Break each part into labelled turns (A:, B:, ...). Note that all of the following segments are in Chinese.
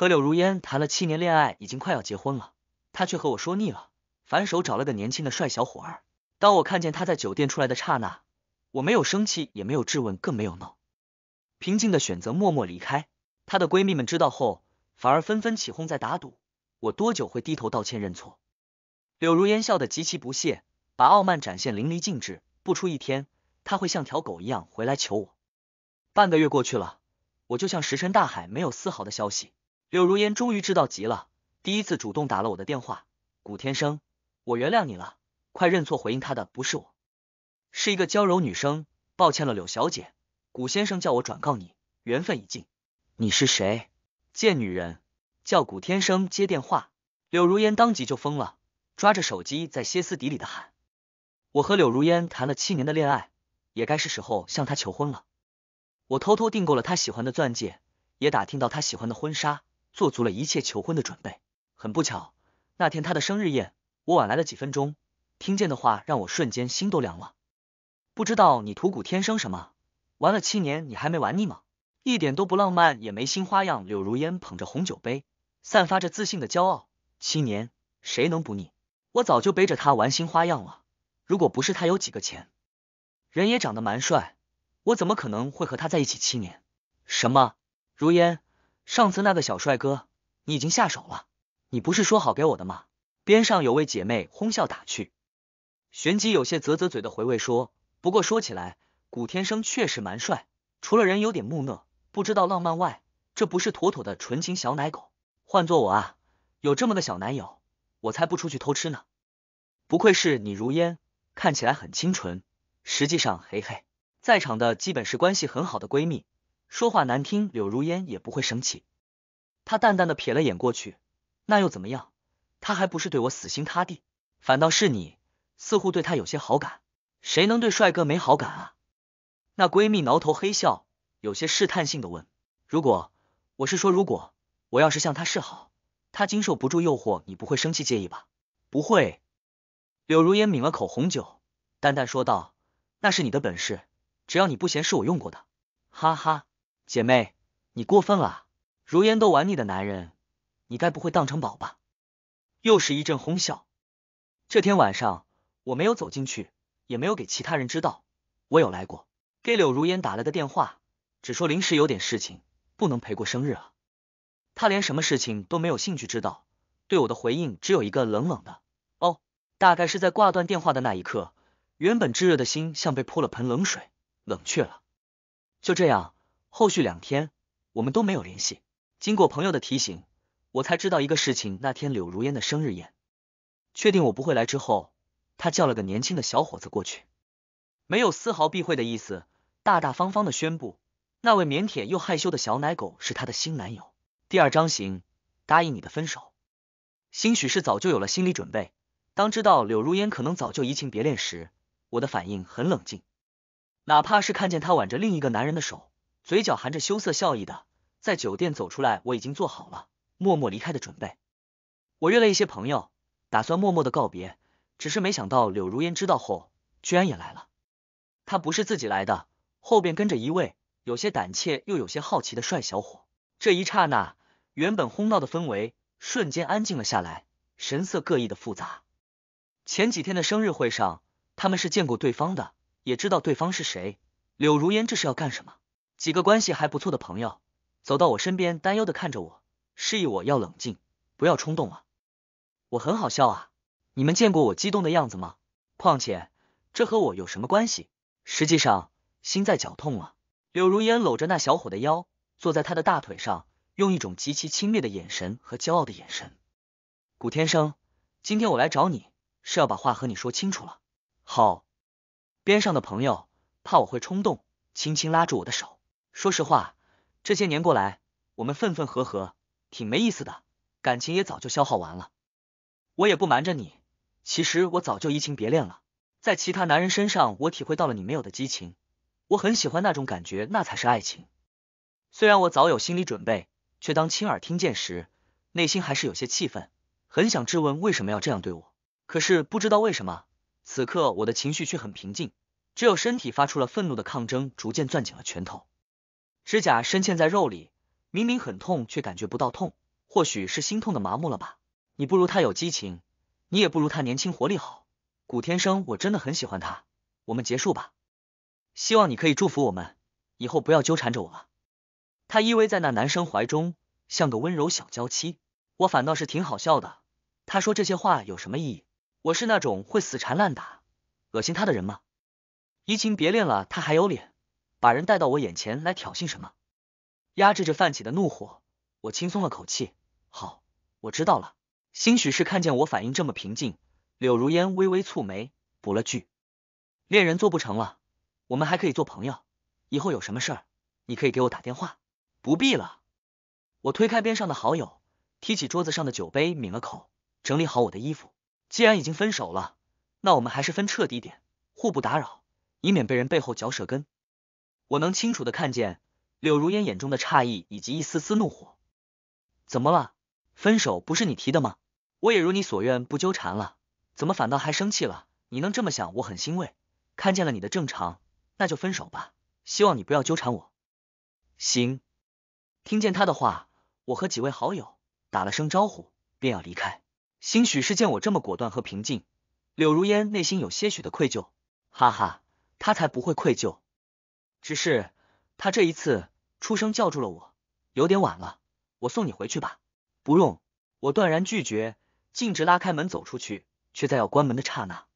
A: 和柳如烟谈了七年恋爱，已经快要结婚了，她却和我说腻了，反手找了个年轻的帅小伙儿。当我看见他在酒店出来的刹那，我没有生气，也没有质问，更没有闹，平静的选择默默离开。她的闺蜜们知道后，反而纷纷起哄，在打赌我多久会低头道歉认错。柳如烟笑得极其不屑，把傲慢展现淋漓尽致。不出一天，他会像条狗一样回来求我。半个月过去了，我就像石沉大海，没有丝毫的消息。柳如烟终于知道急了，第一次主动打了我的电话。古天生，我原谅你了，快认错！回应他的不是我，是一个娇柔女生。抱歉了，柳小姐，古先生叫我转告你，缘分已尽。你是谁？贱女人！叫古天生接电话。柳如烟当即就疯了，抓着手机在歇斯底里的喊：“我和柳如烟谈了七年的恋爱，也该是时候向她求婚了。我偷偷订购了她喜欢的钻戒，也打听到她喜欢的婚纱。”做足了一切求婚的准备，很不巧，那天他的生日宴，我晚来了几分钟，听见的话让我瞬间心都凉了。不知道你吐谷天生什么，玩了七年你还没玩腻吗？一点都不浪漫也没新花样。柳如烟捧着红酒杯，散发着自信的骄傲。七年谁能不腻？我早就背着他玩新花样了。如果不是他有几个钱，人也长得蛮帅，我怎么可能会和他在一起七年？什么？如烟。上次那个小帅哥，你已经下手了，你不是说好给我的吗？边上有位姐妹哄笑打趣，旋即有些啧啧嘴的回味说，不过说起来，古天生确实蛮帅，除了人有点木讷，不知道浪漫外，这不是妥妥的纯情小奶狗？换做我啊，有这么个小男友，我才不出去偷吃呢。不愧是你如烟，看起来很清纯，实际上嘿嘿，在场的基本是关系很好的闺蜜。说话难听，柳如烟也不会生气。她淡淡的瞥了眼过去，那又怎么样？他还不是对我死心塌地，反倒是你，似乎对他有些好感。谁能对帅哥没好感啊？那闺蜜挠头黑笑，有些试探性的问：“如果我是说，如果我要是向他示好，他经受不住诱惑，你不会生气介意吧？”不会。柳如烟抿了口红酒，淡淡说道：“那是你的本事，只要你不嫌是我用过的。”哈哈。姐妹，你过分了。如烟都玩腻的男人，你该不会当成宝吧？又是一阵哄笑。这天晚上，我没有走进去，也没有给其他人知道我有来过。给柳如烟打了个电话，只说临时有点事情，不能陪过生日了。他连什么事情都没有兴趣知道，对我的回应只有一个冷冷的“哦”。大概是在挂断电话的那一刻，原本炙热的心像被泼了盆冷水，冷却了。就这样。后续两天我们都没有联系。经过朋友的提醒，我才知道一个事情：那天柳如烟的生日宴，确定我不会来之后，他叫了个年轻的小伙子过去，没有丝毫避讳的意思，大大方方的宣布，那位腼腆又害羞的小奶狗是他的新男友。第二章行，答应你的分手。兴许是早就有了心理准备，当知道柳如烟可能早就移情别恋时，我的反应很冷静，哪怕是看见他挽着另一个男人的手。嘴角含着羞涩笑意的，在酒店走出来，我已经做好了默默离开的准备。我约了一些朋友，打算默默的告别，只是没想到柳如烟知道后，居然也来了。他不是自己来的，后边跟着一位有些胆怯又有些好奇的帅小伙。这一刹那，原本哄闹的氛围瞬间安静了下来，神色各异的复杂。前几天的生日会上，他们是见过对方的，也知道对方是谁。柳如烟这是要干什么？几个关系还不错的朋友走到我身边，担忧的看着我，示意我要冷静，不要冲动了。我很好笑啊，你们见过我激动的样子吗？况且这和我有什么关系？实际上心在绞痛了。柳如烟搂着那小伙的腰，坐在他的大腿上，用一种极其轻蔑的眼神和骄傲的眼神。古天生，今天我来找你是要把话和你说清楚了。好，边上的朋友怕我会冲动，轻轻拉住我的手。说实话，这些年过来，我们分分合合，挺没意思的，感情也早就消耗完了。我也不瞒着你，其实我早就移情别恋了，在其他男人身上，我体会到了你没有的激情，我很喜欢那种感觉，那才是爱情。虽然我早有心理准备，却当亲耳听见时，内心还是有些气愤，很想质问为什么要这样对我。可是不知道为什么，此刻我的情绪却很平静，只有身体发出了愤怒的抗争，逐渐攥紧了拳头。指甲深嵌在肉里，明明很痛，却感觉不到痛，或许是心痛的麻木了吧。你不如他有激情，你也不如他年轻活力好。古天生，我真的很喜欢他，我们结束吧。希望你可以祝福我们，以后不要纠缠着我了。他依偎在那男生怀中，像个温柔小娇妻。我反倒是挺好笑的。他说这些话有什么意义？我是那种会死缠烂打、恶心他的人吗？移情别恋了，他还有脸？把人带到我眼前来挑衅什么？压制着泛起的怒火，我轻松了口气。好，我知道了。兴许是看见我反应这么平静，柳如烟微微蹙眉，补了句：“恋人做不成了，我们还可以做朋友。以后有什么事儿，你可以给我打电话。”不必了。我推开边上的好友，提起桌子上的酒杯抿了口，整理好我的衣服。既然已经分手了，那我们还是分彻底点，互不打扰，以免被人背后嚼舌根。我能清楚的看见柳如烟眼中的诧异以及一丝丝怒火。怎么了？分手不是你提的吗？我也如你所愿，不纠缠了。怎么反倒还生气了？你能这么想，我很欣慰。看见了你的正常，那就分手吧。希望你不要纠缠我。行。听见他的话，我和几位好友打了声招呼，便要离开。兴许是见我这么果断和平静，柳如烟内心有些许的愧疚。哈哈，他才不会愧疚。只是他这一次出声叫住了我，有点晚了。我送你回去吧。不用，我断然拒绝，径直拉开门走出去，却在要关门的刹那。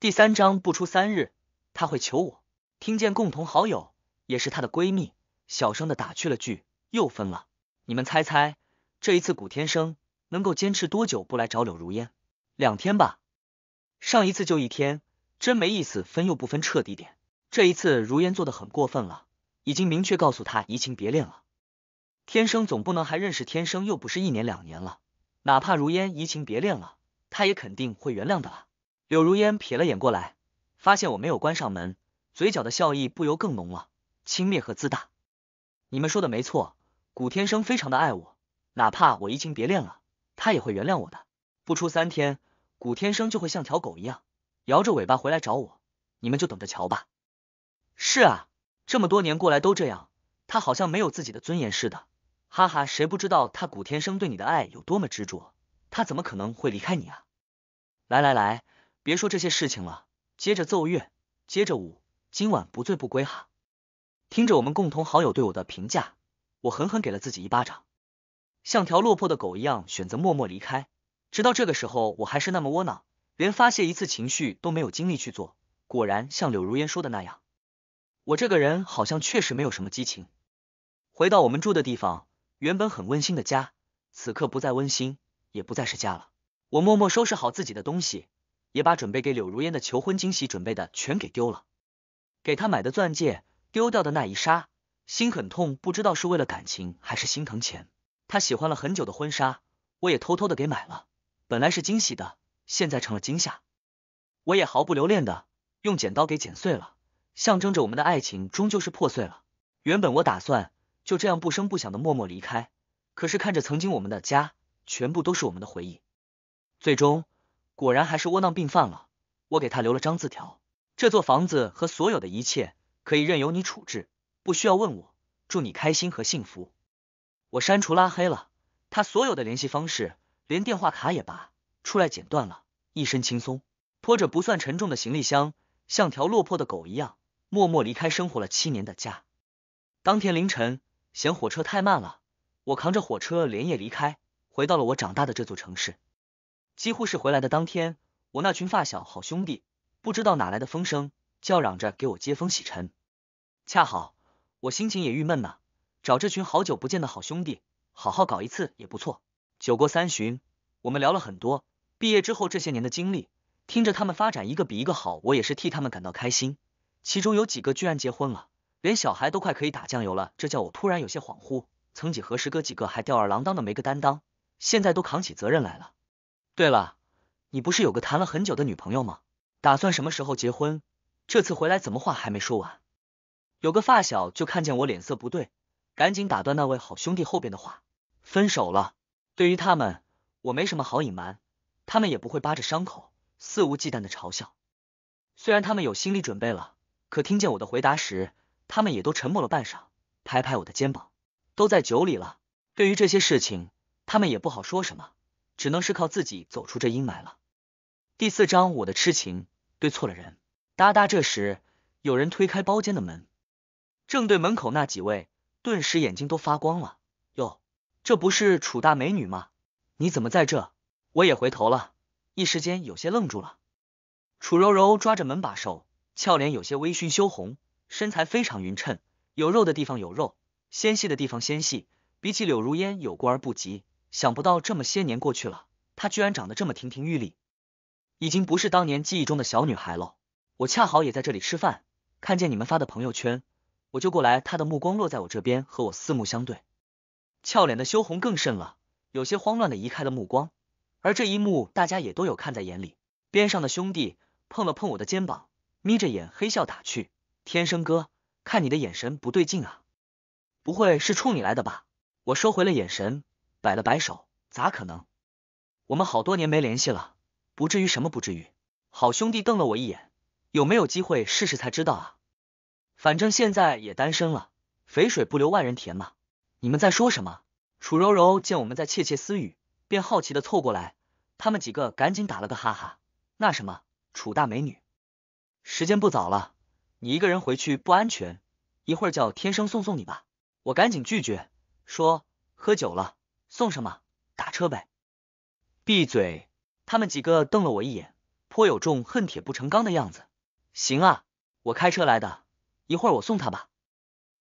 A: 第三章不出三日，他会求我。听见共同好友，也是他的闺蜜，小声的打趣了句，又分了。你们猜猜，这一次古天生能够坚持多久不来找柳如烟？两天吧。上一次就一天，真没意思，分又不分，彻底点。这一次如烟做的很过分了，已经明确告诉他移情别恋了。天生总不能还认识天生又不是一年两年了，哪怕如烟移情别恋了，他也肯定会原谅的啦。柳如烟瞥了眼过来，发现我没有关上门，嘴角的笑意不由更浓了，轻蔑和自大。你们说的没错，古天生非常的爱我，哪怕我移情别恋了，他也会原谅我的。不出三天，古天生就会像条狗一样摇着尾巴回来找我，你们就等着瞧吧。是啊，这么多年过来都这样，他好像没有自己的尊严似的。哈哈，谁不知道他古天生对你的爱有多么执着，他怎么可能会离开你啊？来来来，别说这些事情了，接着奏乐，接着舞，今晚不醉不归哈！听着我们共同好友对我的评价，我狠狠给了自己一巴掌，像条落魄的狗一样选择默默离开。直到这个时候，我还是那么窝囊，连发泄一次情绪都没有精力去做。果然像柳如烟说的那样。我这个人好像确实没有什么激情。回到我们住的地方，原本很温馨的家，此刻不再温馨，也不再是家了。我默默收拾好自己的东西，也把准备给柳如烟的求婚惊喜准备的全给丢了。给她买的钻戒，丢掉的那一刹，心很痛，不知道是为了感情还是心疼钱。她喜欢了很久的婚纱，我也偷偷的给买了，本来是惊喜的，现在成了惊吓。我也毫不留恋的用剪刀给剪碎了。象征着我们的爱情终究是破碎了。原本我打算就这样不声不响的默默离开，可是看着曾经我们的家，全部都是我们的回忆，最终果然还是窝囊病犯了。我给他留了张字条：这座房子和所有的一切可以任由你处置，不需要问我。祝你开心和幸福。我删除拉黑了他所有的联系方式，连电话卡也拔出来剪断了，一身轻松，拖着不算沉重的行李箱，像条落魄的狗一样。默默离开生活了七年的家。当天凌晨，嫌火车太慢了，我扛着火车连夜离开，回到了我长大的这座城市。几乎是回来的当天，我那群发小好兄弟不知道哪来的风声，叫嚷着给我接风洗尘。恰好我心情也郁闷呢，找这群好久不见的好兄弟好好搞一次也不错。酒过三巡，我们聊了很多毕业之后这些年的经历，听着他们发展一个比一个好，我也是替他们感到开心。其中有几个居然结婚了，连小孩都快可以打酱油了，这叫我突然有些恍惚。曾几何时，哥几个还吊儿郎当的没个担当，现在都扛起责任来了。对了，你不是有个谈了很久的女朋友吗？打算什么时候结婚？这次回来怎么话还没说完？有个发小就看见我脸色不对，赶紧打断那位好兄弟后边的话。分手了。对于他们，我没什么好隐瞒，他们也不会扒着伤口肆无忌惮的嘲笑。虽然他们有心理准备了。可听见我的回答时，他们也都沉默了半晌，拍拍我的肩膀，都在酒里了。对于这些事情，他们也不好说什么，只能是靠自己走出这阴霾了。第四章我的痴情对错了人。哒哒，这时有人推开包间的门，正对门口那几位，顿时眼睛都发光了。哟，这不是楚大美女吗？你怎么在这？我也回头了，一时间有些愣住了。楚柔柔抓着门把手。俏脸有些微醺羞红，身材非常匀称，有肉的地方有肉，纤细的地方纤细，比起柳如烟有过而不及。想不到这么些年过去了，她居然长得这么亭亭玉立，已经不是当年记忆中的小女孩喽。我恰好也在这里吃饭，看见你们发的朋友圈，我就过来。她的目光落在我这边，和我四目相对，俏脸的羞红更甚了，有些慌乱的移开了目光。而这一幕，大家也都有看在眼里。边上的兄弟碰了碰我的肩膀。眯着眼，黑笑打趣：“天生哥，看你的眼神不对劲啊，不会是冲你来的吧？”我收回了眼神，摆了摆手：“咋可能？我们好多年没联系了，不至于什么不至于。”好兄弟瞪了我一眼：“有没有机会试试才知道啊？反正现在也单身了，肥水不流外人田嘛。”你们在说什么？楚柔柔见我们在窃窃私语，便好奇的凑过来。他们几个赶紧打了个哈哈：“那什么，楚大美女。”时间不早了，你一个人回去不安全，一会儿叫天生送送你吧。我赶紧拒绝，说喝酒了，送什么？打车呗。闭嘴！他们几个瞪了我一眼，颇有种恨铁不成钢的样子。行啊，我开车来的，一会儿我送他吧。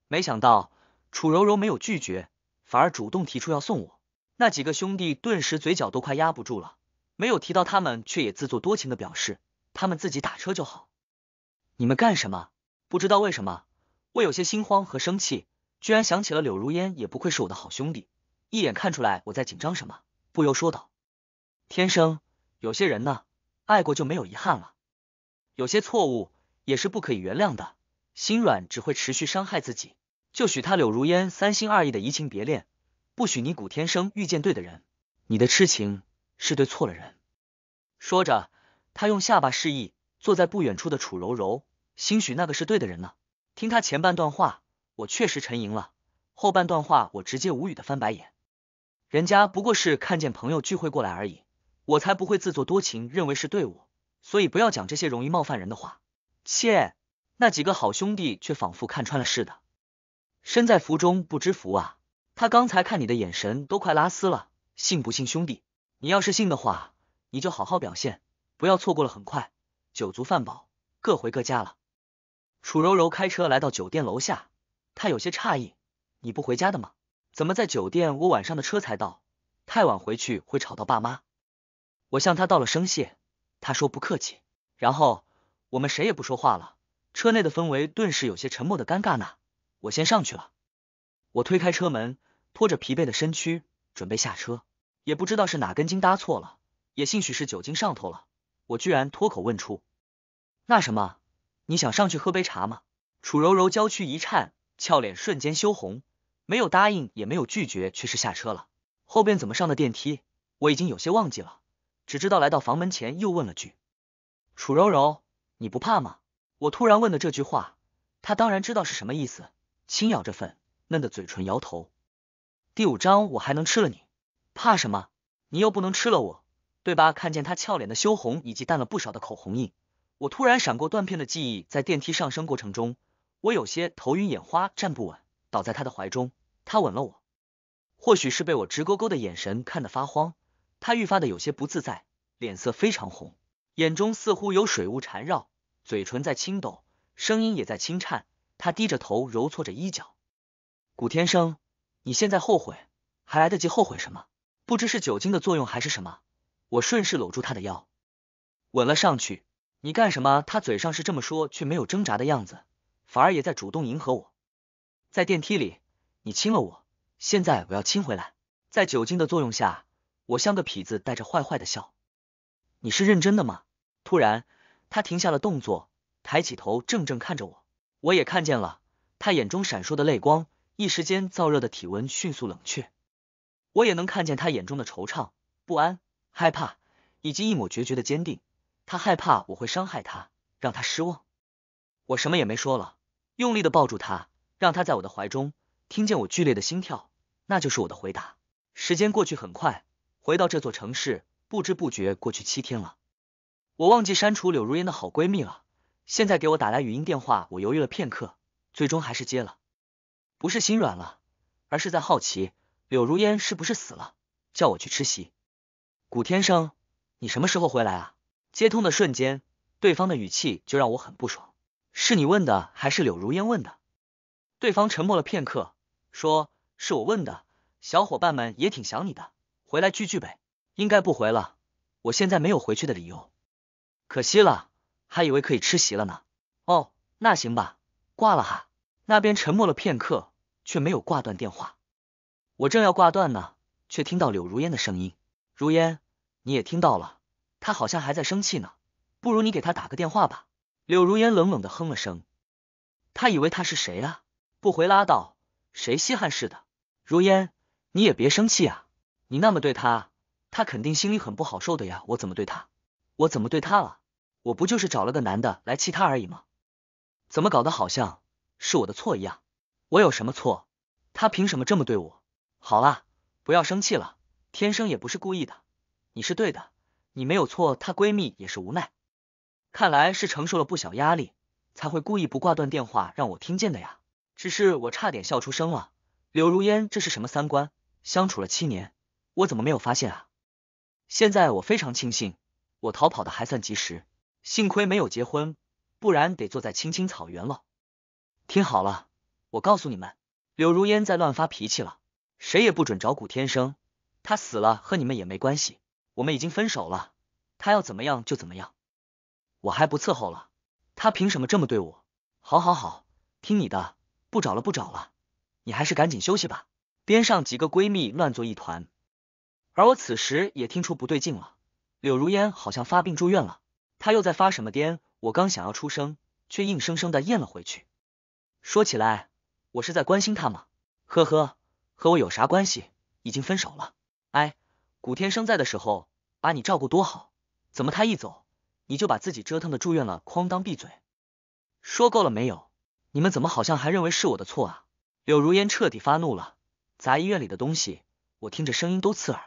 A: 没想到楚柔柔没有拒绝，反而主动提出要送我。那几个兄弟顿时嘴角都快压不住了，没有提到他们，却也自作多情的表示他们自己打车就好。你们干什么？不知道为什么，我有些心慌和生气，居然想起了柳如烟。也不愧是我的好兄弟，一眼看出来我在紧张什么，不由说道：“天生有些人呢，爱过就没有遗憾了。有些错误也是不可以原谅的，心软只会持续伤害自己。就许他柳如烟三心二意的移情别恋，不许你古天生遇见对的人。你的痴情是对错了人。”说着，他用下巴示意坐在不远处的楚柔柔。兴许那个是对的人呢。听他前半段话，我确实沉吟了；后半段话，我直接无语的翻白眼。人家不过是看见朋友聚会过来而已，我才不会自作多情，认为是对我。所以不要讲这些容易冒犯人的话。切！那几个好兄弟却仿佛看穿了似的，身在福中不知福啊！他刚才看你的眼神都快拉丝了，信不信兄弟？你要是信的话，你就好好表现，不要错过了。很快酒足饭饱，各回各家了。楚柔柔开车来到酒店楼下，她有些诧异：“你不回家的吗？怎么在酒店？”我晚上的车才到，太晚回去会吵到爸妈。我向他道了声谢，他说不客气。然后我们谁也不说话了，车内的氛围顿时有些沉默的尴尬呢。我先上去了，我推开车门，拖着疲惫的身躯准备下车，也不知道是哪根筋搭错了，也兴许是酒精上头了，我居然脱口问出：“那什么？”你想上去喝杯茶吗？楚柔柔娇躯一颤，俏脸瞬间羞红，没有答应，也没有拒绝，却是下车了。后边怎么上的电梯，我已经有些忘记了，只知道来到房门前，又问了句：“楚柔柔，你不怕吗？”我突然问的这句话，她当然知道是什么意思，轻咬着粉嫩的嘴唇，摇头。第五章，我还能吃了你，怕什么？你又不能吃了我，对吧？看见她俏脸的羞红，以及淡了不少的口红印。我突然闪过断片的记忆，在电梯上升过程中，我有些头晕眼花，站不稳，倒在他的怀中。他吻了我，或许是被我直勾勾的眼神看得发慌，他愈发的有些不自在，脸色非常红，眼中似乎有水雾缠绕，嘴唇在轻抖，声音也在轻颤。他低着头揉搓着衣角。古天生，你现在后悔，还来得及后悔什么？不知是酒精的作用还是什么，我顺势搂住他的腰，吻了上去。你干什么？他嘴上是这么说，却没有挣扎的样子，反而也在主动迎合我。在电梯里，你亲了我，现在我要亲回来。在酒精的作用下，我像个痞子，带着坏坏的笑。你是认真的吗？突然，他停下了动作，抬起头，怔怔看着我。我也看见了他眼中闪烁的泪光，一时间燥热的体温迅速冷却。我也能看见他眼中的惆怅、不安、害怕，以及一抹决绝的坚定。他害怕我会伤害他，让他失望。我什么也没说了，用力的抱住他，让他在我的怀中听见我剧烈的心跳，那就是我的回答。时间过去很快，回到这座城市，不知不觉过去七天了。我忘记删除柳如烟的好闺蜜了，现在给我打来语音电话，我犹豫了片刻，最终还是接了。不是心软了，而是在好奇柳如烟是不是死了，叫我去吃席。古天生，你什么时候回来啊？接通的瞬间，对方的语气就让我很不爽。是你问的，还是柳如烟问的？对方沉默了片刻，说：“是我问的，小伙伴们也挺想你的，回来聚聚呗。”应该不回了，我现在没有回去的理由。可惜了，还以为可以吃席了呢。哦，那行吧，挂了哈。那边沉默了片刻，却没有挂断电话。我正要挂断呢，却听到柳如烟的声音：“如烟，你也听到了。”他好像还在生气呢，不如你给他打个电话吧。柳如烟冷冷的哼了声，他以为他是谁啊？不回拉倒，谁稀罕似的。如烟，你也别生气啊，你那么对他，他肯定心里很不好受的呀。我怎么对他？我怎么对他了？我不就是找了个男的来气他而已吗？怎么搞得好像是我的错一样？我有什么错？他凭什么这么对我？好了，不要生气了，天生也不是故意的，你是对的。你没有错，她闺蜜也是无奈，看来是承受了不小压力，才会故意不挂断电话让我听见的呀。只是我差点笑出声了，柳如烟这是什么三观？相处了七年，我怎么没有发现啊？现在我非常庆幸，我逃跑的还算及时，幸亏没有结婚，不然得坐在青青草原了。听好了，我告诉你们，柳如烟在乱发脾气了，谁也不准找古天生，他死了和你们也没关系。我们已经分手了，他要怎么样就怎么样，我还不伺候了。他凭什么这么对我？好好好，听你的，不找了，不找了。你还是赶紧休息吧。边上几个闺蜜乱作一团，而我此时也听出不对劲了。柳如烟好像发病住院了，她又在发什么癫？我刚想要出声，却硬生生的咽了回去。说起来，我是在关心她吗？呵呵，和我有啥关系？已经分手了。哎，古天生在的时候。把你照顾多好，怎么他一走，你就把自己折腾的住院了？哐当，闭嘴！说够了没有？你们怎么好像还认为是我的错啊？柳如烟彻底发怒了，砸医院里的东西，我听着声音都刺耳。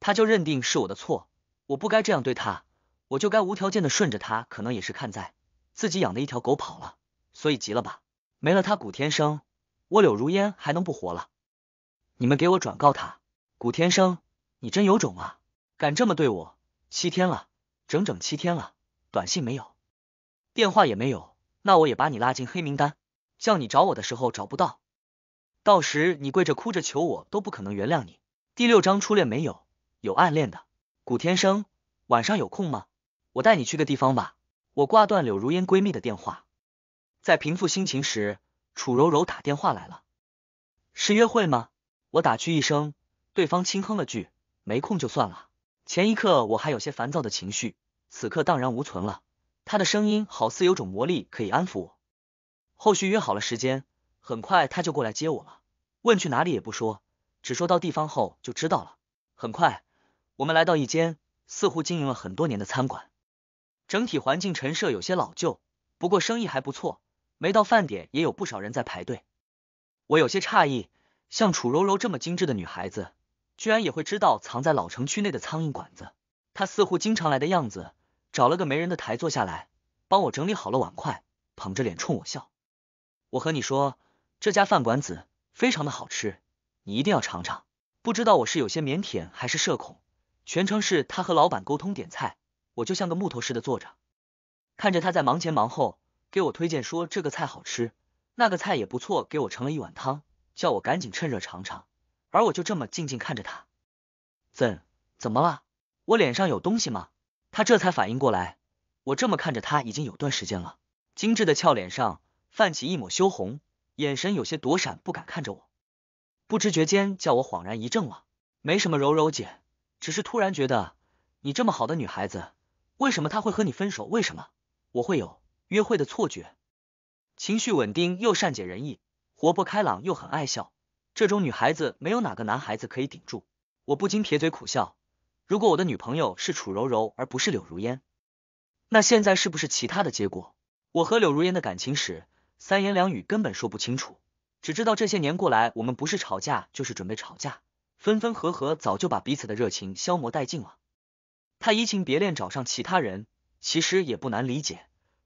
A: 他就认定是我的错，我不该这样对他，我就该无条件的顺着他。可能也是看在自己养的一条狗跑了，所以急了吧？没了他古天生，我柳如烟还能不活了？你们给我转告他，古天生，你真有种啊！敢这么对我？七天了，整整七天了，短信没有，电话也没有，那我也把你拉进黑名单，叫你找我的时候找不到。到时你跪着哭着求我都不可能原谅你。第六章，初恋没有，有暗恋的古天生，晚上有空吗？我带你去个地方吧。我挂断柳如烟闺蜜的电话，在平复心情时，楚柔柔打电话来了，是约会吗？我打趣一声，对方轻哼了句，没空就算了。前一刻我还有些烦躁的情绪，此刻荡然无存了。他的声音好似有种魔力，可以安抚我。后续约好了时间，很快他就过来接我了，问去哪里也不说，只说到地方后就知道了。很快，我们来到一间似乎经营了很多年的餐馆，整体环境陈设有些老旧，不过生意还不错，没到饭点也有不少人在排队。我有些诧异，像楚柔柔这么精致的女孩子。居然也会知道藏在老城区内的苍蝇馆子，他似乎经常来的样子，找了个没人的台坐下来，帮我整理好了碗筷，捧着脸冲我笑。我和你说，这家饭馆子非常的好吃，你一定要尝尝。不知道我是有些腼腆还是社恐，全程是他和老板沟通点菜，我就像个木头似的坐着，看着他在忙前忙后，给我推荐说这个菜好吃，那个菜也不错，给我盛了一碗汤，叫我赶紧趁热尝尝。而我就这么静静看着他，怎怎么了？我脸上有东西吗？他这才反应过来，我这么看着他已经有段时间了，精致的俏脸上泛起一抹羞红，眼神有些躲闪，不敢看着我。不知觉间，叫我恍然一怔了。没什么，柔柔姐，只是突然觉得你这么好的女孩子，为什么他会和你分手？为什么我会有约会的错觉？情绪稳定又善解人意，活泼开朗又很爱笑。这种女孩子没有哪个男孩子可以顶住，我不禁撇嘴苦笑。如果我的女朋友是楚柔柔而不是柳如烟，那现在是不是其他的结果？我和柳如烟的感情史三言两语根本说不清楚，只知道这些年过来，我们不是吵架就是准备吵架，分分合合早就把彼此的热情消磨殆尽了。他移情别恋找上其他人，其实也不难理解，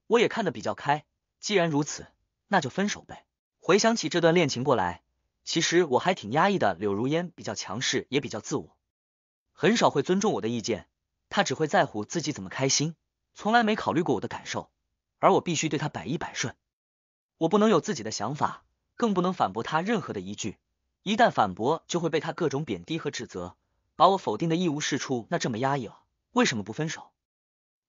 A: 我也看得比较开。既然如此，那就分手呗。回想起这段恋情过来。其实我还挺压抑的。柳如烟比较强势，也比较自我，很少会尊重我的意见。她只会在乎自己怎么开心，从来没考虑过我的感受。而我必须对她百依百顺，我不能有自己的想法，更不能反驳她任何的一句。一旦反驳，就会被她各种贬低和指责，把我否定的一无是处。那这么压抑了，为什么不分手？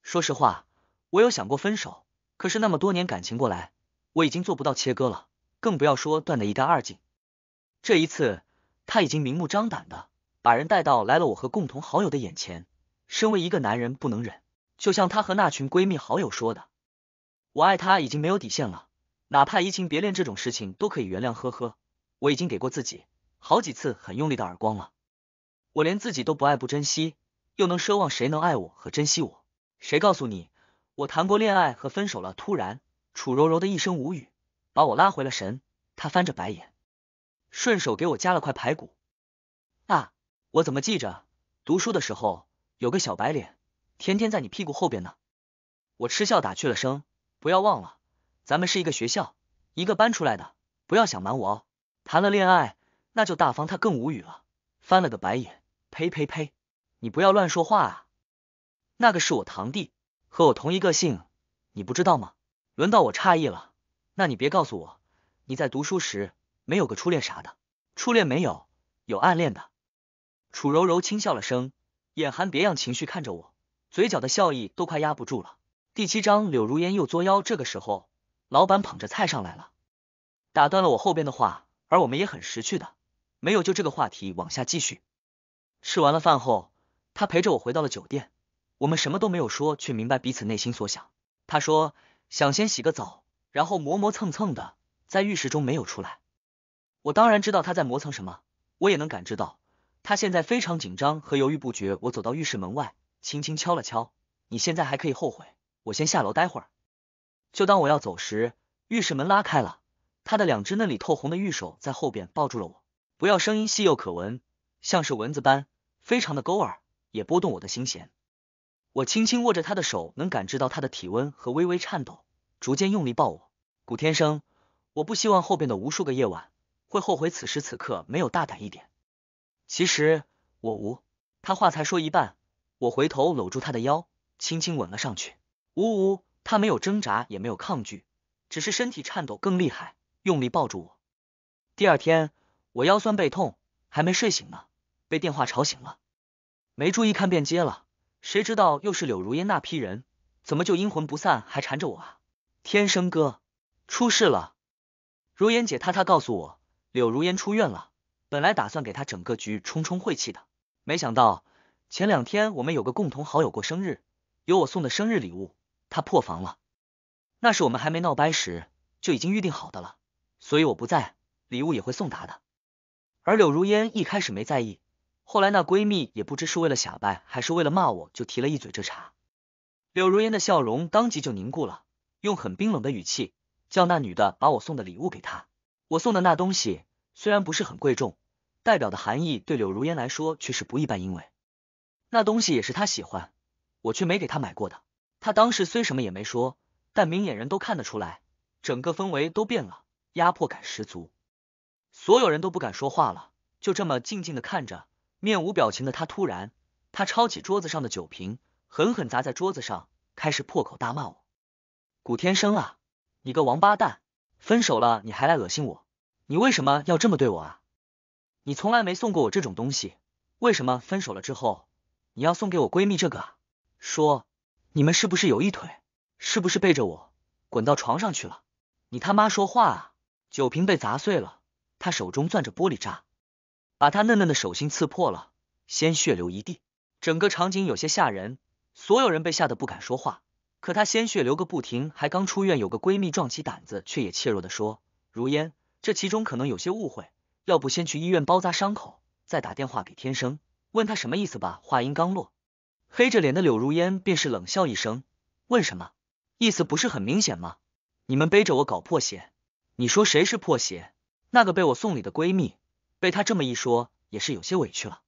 A: 说实话，我有想过分手，可是那么多年感情过来，我已经做不到切割了，更不要说断得一干二净。这一次，他已经明目张胆的把人带到来了我和共同好友的眼前。身为一个男人，不能忍。就像他和那群闺蜜好友说的，我爱他已经没有底线了，哪怕移情别恋这种事情都可以原谅。呵呵，我已经给过自己好几次很用力的耳光了。我连自己都不爱不珍惜，又能奢望谁能爱我和珍惜我？谁告诉你我谈过恋爱和分手了？突然，楚柔柔的一声无语把我拉回了神。她翻着白眼。顺手给我夹了块排骨啊！我怎么记着读书的时候有个小白脸天天在你屁股后边呢？我嗤笑打趣了声：“不要忘了，咱们是一个学校一个班出来的，不要想瞒我哦。”谈了恋爱，那就大方。他更无语了，翻了个白眼：“呸呸呸！你不要乱说话啊！那个是我堂弟，和我同一个姓，你不知道吗？”轮到我诧异了，那你别告诉我你在读书时。没有个初恋啥的，初恋没有，有暗恋的。楚柔柔轻笑了声，眼含别样情绪看着我，嘴角的笑意都快压不住了。第七章，柳如烟又作妖。这个时候，老板捧着菜上来了，打断了我后边的话。而我们也很识趣的，没有就这个话题往下继续。吃完了饭后，他陪着我回到了酒店，我们什么都没有说，却明白彼此内心所想。他说想先洗个澡，然后磨磨蹭蹭的在浴室中没有出来。我当然知道他在磨蹭什么，我也能感知到他现在非常紧张和犹豫不决。我走到浴室门外，轻轻敲了敲。你现在还可以后悔。我先下楼，待会儿。就当我要走时，浴室门拉开了，他的两只嫩里透红的玉手在后边抱住了我。不要，声音细又可闻，像是蚊子般，非常的勾耳，也拨动我的心弦。我轻轻握着他的手，能感知到他的体温和微微颤抖，逐渐用力抱我。古天生，我不希望后边的无数个夜晚。会后悔此时此刻没有大胆一点。其实我无，他话才说一半，我回头搂住他的腰，轻轻吻了上去。呜呜，他没有挣扎，也没有抗拒，只是身体颤抖更厉害，用力抱住我。第二天我腰酸背痛，还没睡醒呢，被电话吵醒了，没注意看便接了，谁知道又是柳如烟那批人，怎么就阴魂不散，还缠着我啊？天生哥，出事了，如烟姐她她告诉我。柳如烟出院了，本来打算给她整个局冲冲晦气的，没想到前两天我们有个共同好友过生日，有我送的生日礼物，她破防了。那是我们还没闹掰时就已经预定好的了，所以我不在，礼物也会送达的。而柳如烟一开始没在意，后来那闺蜜也不知是为了瞎掰还是为了骂我，就提了一嘴这茬。柳如烟的笑容当即就凝固了，用很冰冷的语气叫那女的把我送的礼物给她。我送的那东西虽然不是很贵重，代表的含义对柳如烟来说却是不一般，因为那东西也是她喜欢，我却没给她买过的。她当时虽什么也没说，但明眼人都看得出来，整个氛围都变了，压迫感十足，所有人都不敢说话了，就这么静静的看着，面无表情的他突然，他抄起桌子上的酒瓶，狠狠砸在桌子上，开始破口大骂我：“古天生啊，你个王八蛋！”分手了你还来恶心我，你为什么要这么对我啊？你从来没送过我这种东西，为什么分手了之后你要送给我闺蜜这个？说你们是不是有一腿？是不是背着我滚到床上去了？你他妈说话啊！酒瓶被砸碎了，他手中攥着玻璃渣，把他嫩嫩的手心刺破了，鲜血流一地，整个场景有些吓人，所有人被吓得不敢说话。可她鲜血流个不停，还刚出院，有个闺蜜壮起胆子，却也怯弱的说：“如烟，这其中可能有些误会，要不先去医院包扎伤口，再打电话给天生，问他什么意思吧。”话音刚落，黑着脸的柳如烟便是冷笑一声，问：“什么意思？不是很明显吗？你们背着我搞破鞋，你说谁是破鞋？那个被我送礼的闺蜜，被她这么一说，也是有些委屈了。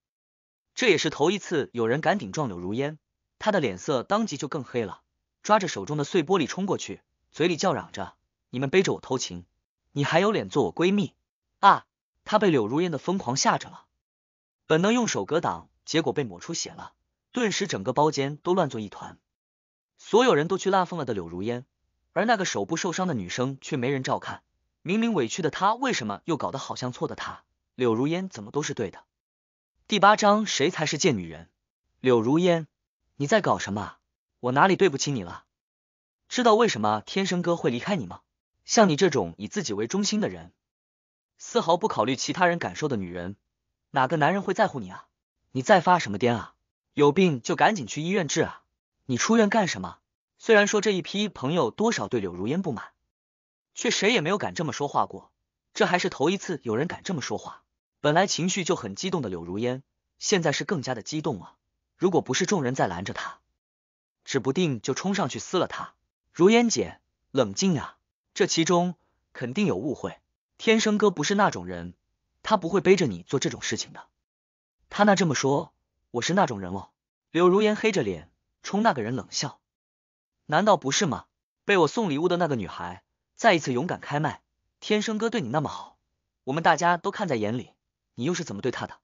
A: 这也是头一次有人敢顶撞柳如烟，她的脸色当即就更黑了。”抓着手中的碎玻璃冲过去，嘴里叫嚷着：“你们背着我偷情，你还有脸做我闺蜜？”啊！她被柳如烟的疯狂吓着了，本能用手格挡，结果被抹出血了。顿时，整个包间都乱作一团。所有人都去拉风了的柳如烟，而那个手部受伤的女生却没人照看。明明委屈的她，为什么又搞得好像错的？她柳如烟怎么都是对的？第八章，谁才是贱女人？柳如烟，你在搞什么？我哪里对不起你了？知道为什么天生哥会离开你吗？像你这种以自己为中心的人，丝毫不考虑其他人感受的女人，哪个男人会在乎你啊？你在发什么癫啊？有病就赶紧去医院治啊！你出院干什么？虽然说这一批朋友多少对柳如烟不满，却谁也没有敢这么说话过，这还是头一次有人敢这么说话。本来情绪就很激动的柳如烟，现在是更加的激动了。如果不是众人在拦着他。指不定就冲上去撕了他。如烟姐，冷静呀！这其中肯定有误会。天生哥不是那种人，他不会背着你做这种事情的。他那这么说，我是那种人哦。柳如烟黑着脸冲那个人冷笑：“难道不是吗？”被我送礼物的那个女孩再一次勇敢开麦。天生哥对你那么好，我们大家都看在眼里，你又是怎么对他的？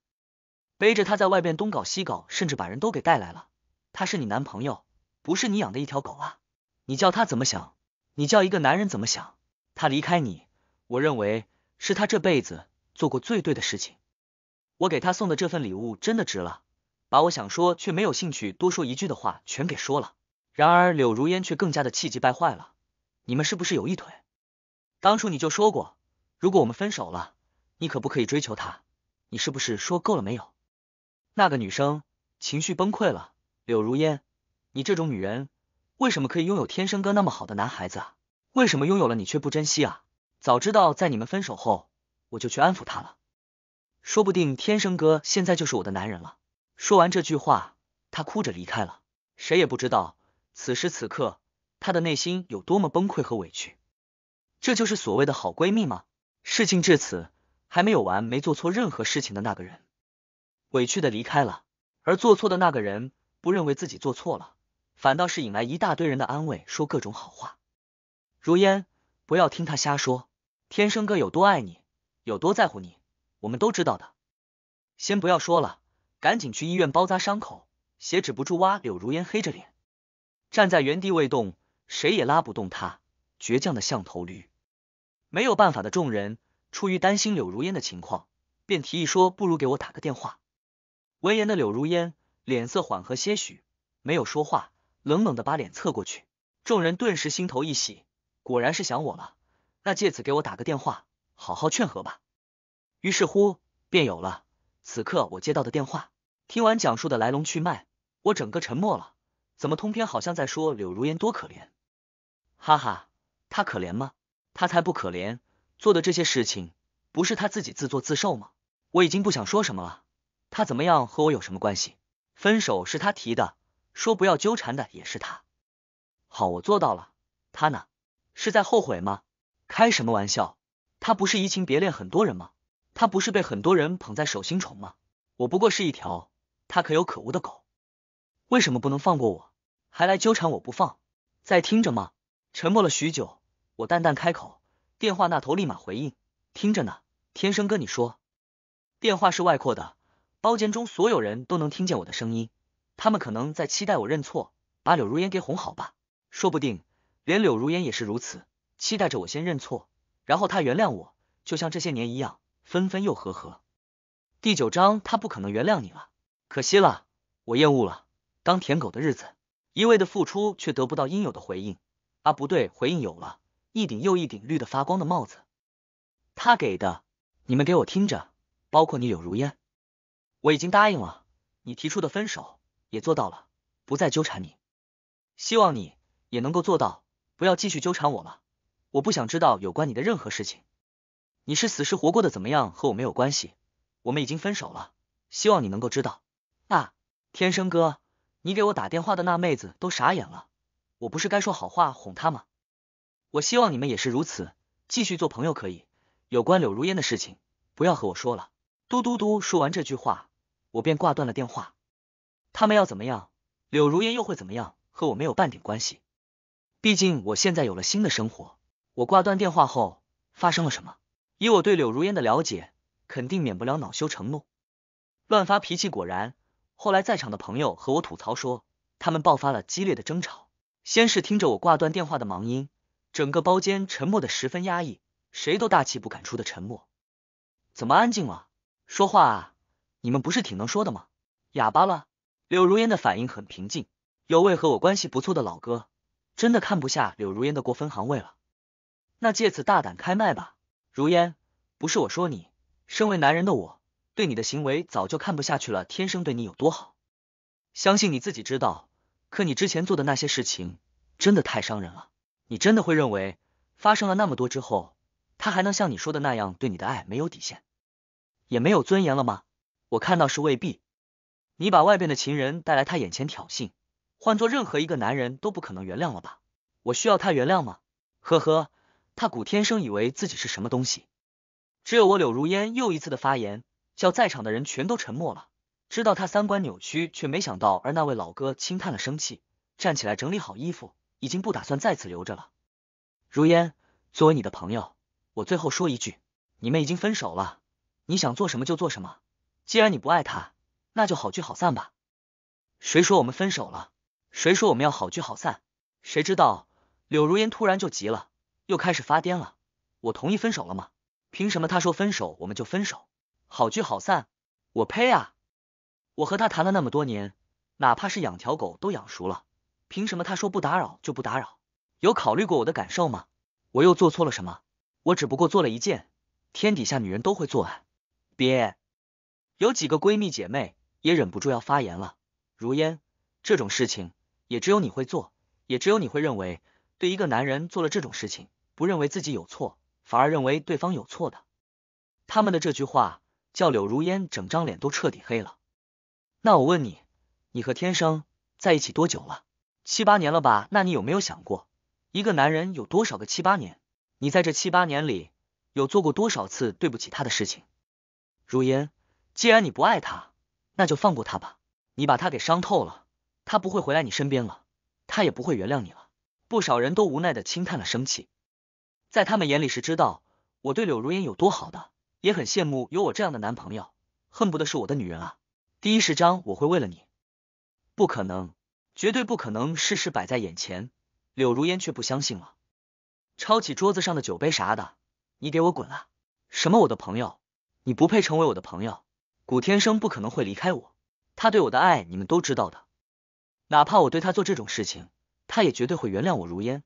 A: 背着他在外边东搞西搞，甚至把人都给带来了。他是你男朋友。不是你养的一条狗啊！你叫他怎么想？你叫一个男人怎么想？他离开你，我认为是他这辈子做过最对的事情。我给他送的这份礼物真的值了，把我想说却没有兴趣多说一句的话全给说了。然而柳如烟却更加的气急败坏了。你们是不是有一腿？当初你就说过，如果我们分手了，你可不可以追求他？你是不是说够了没有？那个女生情绪崩溃了，柳如烟。你这种女人，为什么可以拥有天生哥那么好的男孩子啊？为什么拥有了你却不珍惜啊？早知道在你们分手后，我就去安抚他了，说不定天生哥现在就是我的男人了。说完这句话，她哭着离开了。谁也不知道此时此刻她的内心有多么崩溃和委屈。这就是所谓的好闺蜜吗？事情至此还没有完，没做错任何事情的那个人，委屈的离开了，而做错的那个人不认为自己做错了。反倒是引来一大堆人的安慰，说各种好话。如烟，不要听他瞎说，天生哥有多爱你，有多在乎你，我们都知道的。先不要说了，赶紧去医院包扎伤口，血止不住。挖柳如烟黑着脸站在原地未动，谁也拉不动他，倔强的像头驴。没有办法的众人出于担心柳如烟的情况，便提议说：“不如给我打个电话。”闻言的柳如烟脸色缓和些许，没有说话。冷冷的把脸侧过去，众人顿时心头一喜，果然是想我了。那借此给我打个电话，好好劝和吧。于是乎便有了此刻我接到的电话。听完讲述的来龙去脉，我整个沉默了。怎么通篇好像在说柳如烟多可怜？哈哈，她可怜吗？她才不可怜，做的这些事情不是她自己自作自受吗？我已经不想说什么了，她怎么样和我有什么关系？分手是她提的。说不要纠缠的也是他，好，我做到了。他呢，是在后悔吗？开什么玩笑？他不是移情别恋很多人吗？他不是被很多人捧在手心宠吗？我不过是一条他可有可无的狗，为什么不能放过我？还来纠缠我不放？在听着吗？沉默了许久，我淡淡开口，电话那头立马回应，听着呢。天生跟你说，电话是外扩的，包间中所有人都能听见我的声音。他们可能在期待我认错，把柳如烟给哄好吧，说不定连柳如烟也是如此，期待着我先认错，然后她原谅我，就像这些年一样，分分又合合。第九章，他不可能原谅你了，可惜了，我厌恶了当舔狗的日子，一味的付出却得不到应有的回应啊，不对，回应有了一顶又一顶绿的发光的帽子，他给的，你们给我听着，包括你柳如烟，我已经答应了你提出的分手。也做到了，不再纠缠你。希望你也能够做到，不要继续纠缠我了。我不想知道有关你的任何事情。你是死是活过的怎么样和我没有关系。我们已经分手了，希望你能够知道。啊，天生哥，你给我打电话的那妹子都傻眼了。我不是该说好话哄她吗？我希望你们也是如此，继续做朋友可以。有关柳如烟的事情，不要和我说了。嘟嘟嘟，说完这句话，我便挂断了电话。他们要怎么样，柳如烟又会怎么样，和我没有半点关系。毕竟我现在有了新的生活。我挂断电话后发生了什么？以我对柳如烟的了解，肯定免不了恼羞成怒，乱发脾气。果然，后来在场的朋友和我吐槽说，他们爆发了激烈的争吵。先是听着我挂断电话的忙音，整个包间沉默的十分压抑，谁都大气不敢出的沉默。怎么安静了？说话啊！你们不是挺能说的吗？哑巴了？柳如烟的反应很平静。有位和我关系不错的老哥，真的看不下柳如烟的过分行位了。那借此大胆开麦吧，如烟，不是我说你，身为男人的我，对你的行为早就看不下去了。天生对你有多好，相信你自己知道。可你之前做的那些事情，真的太伤人了。你真的会认为，发生了那么多之后，他还能像你说的那样，对你的爱没有底线，也没有尊严了吗？我看到是未必。你把外边的情人带来他眼前挑衅，换做任何一个男人都不可能原谅了吧？我需要他原谅吗？呵呵，他古天生以为自己是什么东西？只有我柳如烟又一次的发言，叫在场的人全都沉默了。知道他三观扭曲，却没想到，而那位老哥轻叹了，生气站起来整理好衣服，已经不打算再次留着了。如烟，作为你的朋友，我最后说一句，你们已经分手了，你想做什么就做什么。既然你不爱他。那就好聚好散吧。谁说我们分手了？谁说我们要好聚好散？谁知道柳如烟突然就急了，又开始发癫了。我同意分手了吗？凭什么他说分手我们就分手？好聚好散？我呸啊！我和他谈了那么多年，哪怕是养条狗都养熟了。凭什么他说不打扰就不打扰？有考虑过我的感受吗？我又做错了什么？我只不过做了一件天底下女人都会做爱。别，有几个闺蜜姐妹。也忍不住要发言了。如烟，这种事情也只有你会做，也只有你会认为对一个男人做了这种事情，不认为自己有错，反而认为对方有错的。他们的这句话叫柳如烟，整张脸都彻底黑了。那我问你，你和天生在一起多久了？七八年了吧？那你有没有想过，一个男人有多少个七八年？你在这七八年里，有做过多少次对不起他的事情？如烟，既然你不爱他。那就放过他吧，你把他给伤透了，他不会回来你身边了，他也不会原谅你了。不少人都无奈的轻叹了，声气，在他们眼里是知道我对柳如烟有多好的，也很羡慕有我这样的男朋友，恨不得是我的女人啊。第一十章，我会为了你，不可能，绝对不可能，事事摆在眼前，柳如烟却不相信了，抄起桌子上的酒杯啥的，你给我滚啊！什么我的朋友，你不配成为我的朋友。古天生不可能会离开我，他对我的爱你们都知道的，哪怕我对他做这种事情，他也绝对会原谅我。如烟，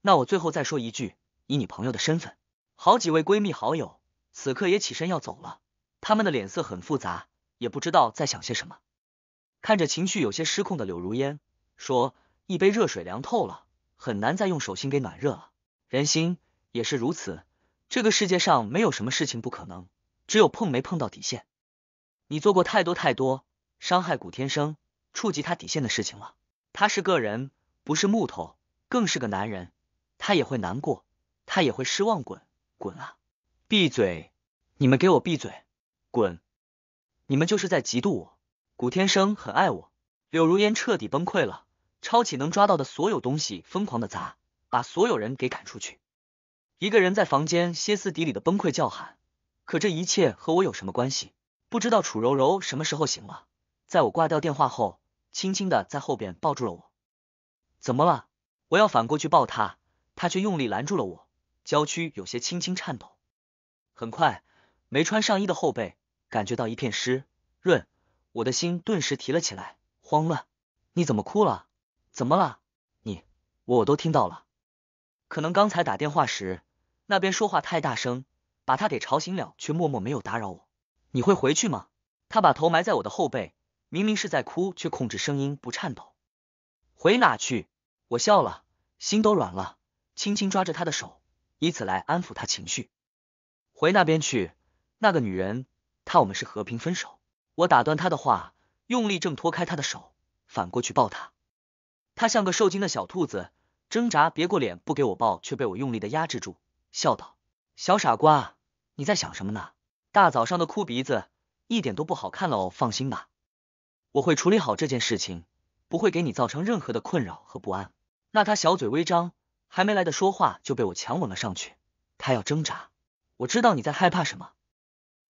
A: 那我最后再说一句，以你朋友的身份，好几位闺蜜好友此刻也起身要走了，他们的脸色很复杂，也不知道在想些什么。看着情绪有些失控的柳如烟，说一杯热水凉透了，很难再用手心给暖热了。人心也是如此，这个世界上没有什么事情不可能，只有碰没碰到底线。你做过太多太多伤害古天生、触及他底线的事情了。他是个人，不是木头，更是个男人，他也会难过，他也会失望。滚，滚啊！闭嘴！你们给我闭嘴！滚！你们就是在嫉妒我。古天生很爱我，柳如烟彻底崩溃了，抄起能抓到的所有东西，疯狂的砸，把所有人给赶出去。一个人在房间歇斯底里的崩溃叫喊。可这一切和我有什么关系？不知道楚柔柔什么时候醒了，在我挂掉电话后，轻轻的在后边抱住了我。怎么了？我要反过去抱她，她却用力拦住了我，娇躯有些轻轻颤抖。很快，没穿上衣的后背感觉到一片湿润，我的心顿时提了起来，慌乱。你怎么哭了？怎么了？你，我都听到了。可能刚才打电话时，那边说话太大声，把他给吵醒了，却默默没有打扰我。你会回去吗？他把头埋在我的后背，明明是在哭，却控制声音不颤抖。回哪去？我笑了，心都软了，轻轻抓着他的手，以此来安抚他情绪。回那边去，那个女人，她我们是和平分手。我打断他的话，用力挣脱开他的手，反过去抱他。他像个受惊的小兔子，挣扎，别过脸不给我抱，却被我用力的压制住，笑道：“小傻瓜，你在想什么呢？”大早上的哭鼻子一点都不好看了哦，放心吧，我会处理好这件事情，不会给你造成任何的困扰和不安。那他小嘴微张，还没来得说话就被我强吻了上去。他要挣扎，我知道你在害怕什么。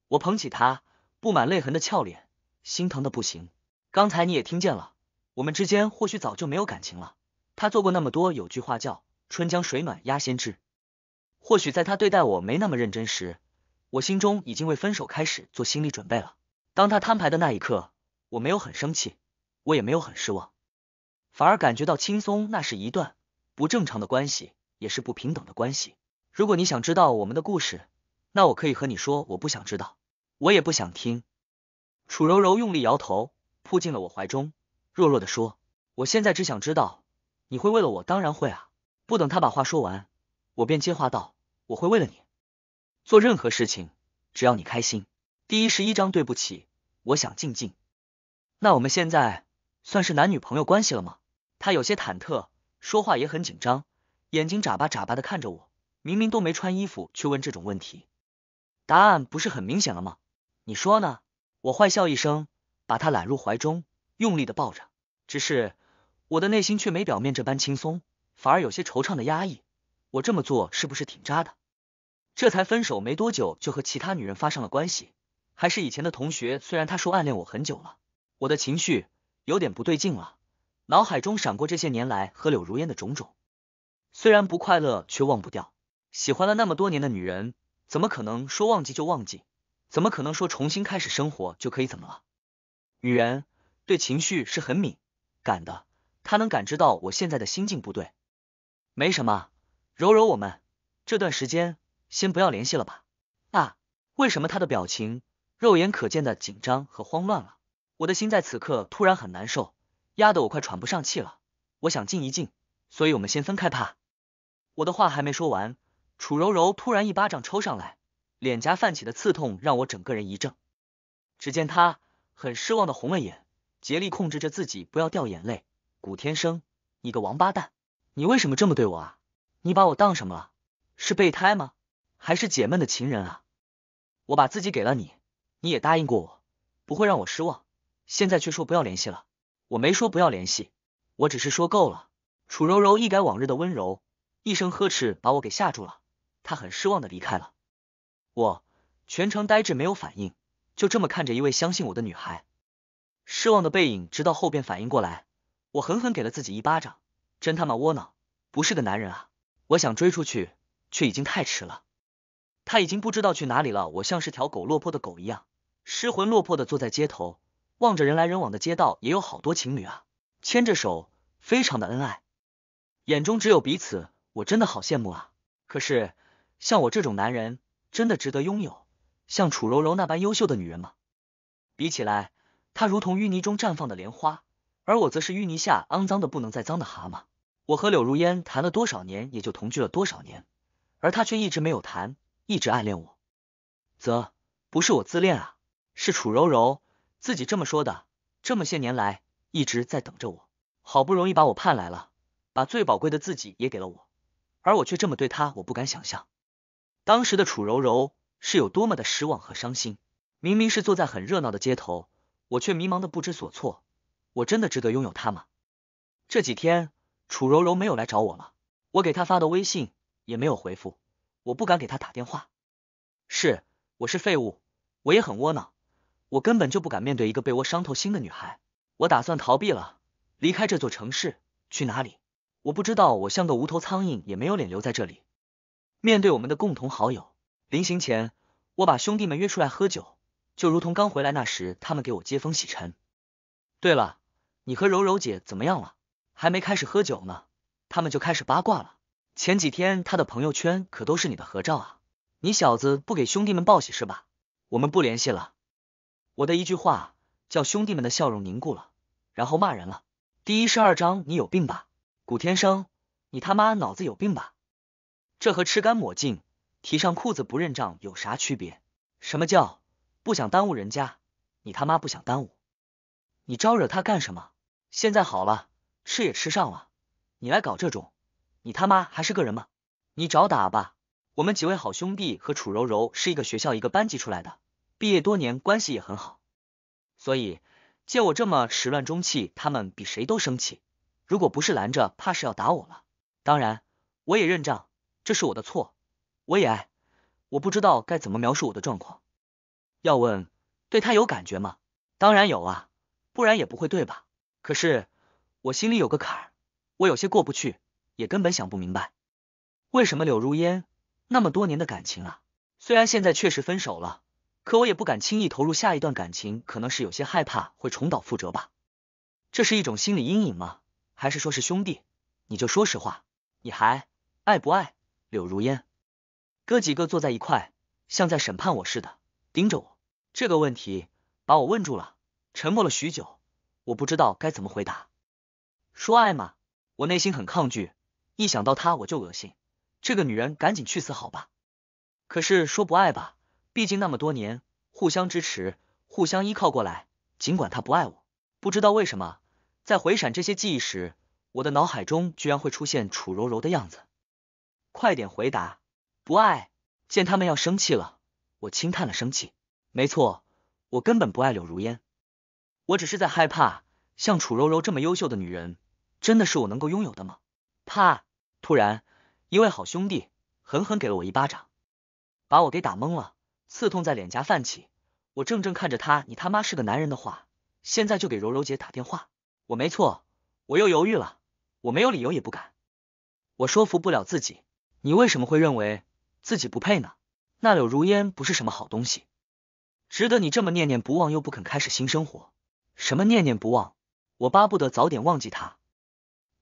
A: 我捧起他布满泪痕的俏脸，心疼的不行。刚才你也听见了，我们之间或许早就没有感情了。他做过那么多，有句话叫“春江水暖鸭先知”，或许在他对待我没那么认真时。我心中已经为分手开始做心理准备了。当他摊牌的那一刻，我没有很生气，我也没有很失望，反而感觉到轻松。那是一段不正常的关系，也是不平等的关系。如果你想知道我们的故事，那我可以和你说，我不想知道，我也不想听。楚柔柔用力摇头，扑进了我怀中，弱弱的说：“我现在只想知道，你会为了我，当然会啊！”不等他把话说完，我便接话道：“我会为了你。”做任何事情，只要你开心。第一十一章，对不起，我想静静。那我们现在算是男女朋友关系了吗？他有些忐忑，说话也很紧张，眼睛眨巴眨巴的看着我。明明都没穿衣服，却问这种问题，答案不是很明显了吗？你说呢？我坏笑一声，把他揽入怀中，用力的抱着。只是我的内心却没表面这般轻松，反而有些惆怅的压抑。我这么做是不是挺渣的？这才分手没多久，就和其他女人发生了关系，还是以前的同学。虽然他说暗恋我很久了，我的情绪有点不对劲了。脑海中闪过这些年来和柳如烟的种种，虽然不快乐，却忘不掉。喜欢了那么多年的女人，怎么可能说忘记就忘记？怎么可能说重新开始生活就可以？怎么了？女人对情绪是很敏感的，她能感知到我现在的心境不对。没什么，揉揉我们这段时间。先不要联系了吧？啊，为什么他的表情肉眼可见的紧张和慌乱了？我的心在此刻突然很难受，压得我快喘不上气了。我想静一静，所以我们先分开吧。我的话还没说完，楚柔柔突然一巴掌抽上来，脸颊泛起的刺痛让我整个人一怔。只见她很失望的红了眼，竭力控制着自己不要掉眼泪。古天生，你个王八蛋，你为什么这么对我啊？你把我当什么了？是备胎吗？还是解闷的情人啊！我把自己给了你，你也答应过我不会让我失望，现在却说不要联系了。我没说不要联系，我只是说够了。楚柔柔一改往日的温柔，一声呵斥把我给吓住了。她很失望的离开了，我全程呆滞没有反应，就这么看着一位相信我的女孩失望的背影。直到后边反应过来，我狠狠给了自己一巴掌，真他妈窝囊，不是个男人啊！我想追出去，却已经太迟了。他已经不知道去哪里了，我像是条狗落魄的狗一样，失魂落魄的坐在街头，望着人来人往的街道，也有好多情侣啊，牵着手，非常的恩爱，眼中只有彼此，我真的好羡慕啊！可是，像我这种男人，真的值得拥有像楚柔柔那般优秀的女人吗？比起来，她如同淤泥中绽放的莲花，而我则是淤泥下肮脏的不能再脏的蛤蟆。我和柳如烟谈了多少年，也就同居了多少年，而他却一直没有谈。一直暗恋我，则不是我自恋啊，是楚柔柔自己这么说的。这么些年来，一直在等着我，好不容易把我盼来了，把最宝贵的自己也给了我，而我却这么对他，我不敢想象。当时的楚柔柔是有多么的失望和伤心。明明是坐在很热闹的街头，我却迷茫的不知所措。我真的值得拥有他吗？这几天楚柔柔没有来找我了，我给她发的微信也没有回复。我不敢给他打电话，是我是废物，我也很窝囊，我根本就不敢面对一个被我伤透心的女孩，我打算逃避了，离开这座城市，去哪里？我不知道，我像个无头苍蝇，也没有脸留在这里，面对我们的共同好友。临行前，我把兄弟们约出来喝酒，就如同刚回来那时，他们给我接风洗尘。对了，你和柔柔姐怎么样了？还没开始喝酒呢，他们就开始八卦了。前几天他的朋友圈可都是你的合照啊！你小子不给兄弟们报喜是吧？我们不联系了。我的一句话，叫兄弟们的笑容凝固了，然后骂人了。第一十二章，你有病吧，古天生，你他妈脑子有病吧？这和吃干抹净，提上裤子不认账有啥区别？什么叫不想耽误人家？你他妈不想耽误？你招惹他干什么？现在好了，吃也吃上了，你来搞这种。你他妈还是个人吗？你找打吧！我们几位好兄弟和楚柔柔是一个学校一个班级出来的，毕业多年关系也很好，所以见我这么始乱终弃，他们比谁都生气。如果不是拦着，怕是要打我了。当然，我也认账，这是我的错，我也爱。我不知道该怎么描述我的状况。要问对他有感觉吗？当然有啊，不然也不会对吧？可是我心里有个坎儿，我有些过不去。也根本想不明白，为什么柳如烟那么多年的感情啊？虽然现在确实分手了，可我也不敢轻易投入下一段感情，可能是有些害怕会重蹈覆辙吧。这是一种心理阴影吗？还是说是兄弟？你就说实话，你还爱不爱柳如烟？哥几个坐在一块，像在审判我似的盯着我，这个问题把我问住了。沉默了许久，我不知道该怎么回答。说爱嘛，我内心很抗拒。一想到她我就恶心，这个女人赶紧去死好吧！可是说不爱吧，毕竟那么多年互相支持、互相依靠过来，尽管她不爱我，不知道为什么在回闪这些记忆时，我的脑海中居然会出现楚柔柔的样子。快点回答，不爱！见他们要生气了，我轻叹了声气。没错，我根本不爱柳如烟，我只是在害怕，像楚柔柔这么优秀的女人，真的是我能够拥有的吗？啪！突然，一位好兄弟狠狠给了我一巴掌，把我给打懵了，刺痛在脸颊泛起。我怔怔看着他，你他妈是个男人的话，现在就给柔柔姐打电话。我没错，我又犹豫了，我没有理由也不敢，我说服不了自己。你为什么会认为自己不配呢？那柳如烟不是什么好东西，值得你这么念念不忘又不肯开始新生活？什么念念不忘？我巴不得早点忘记他，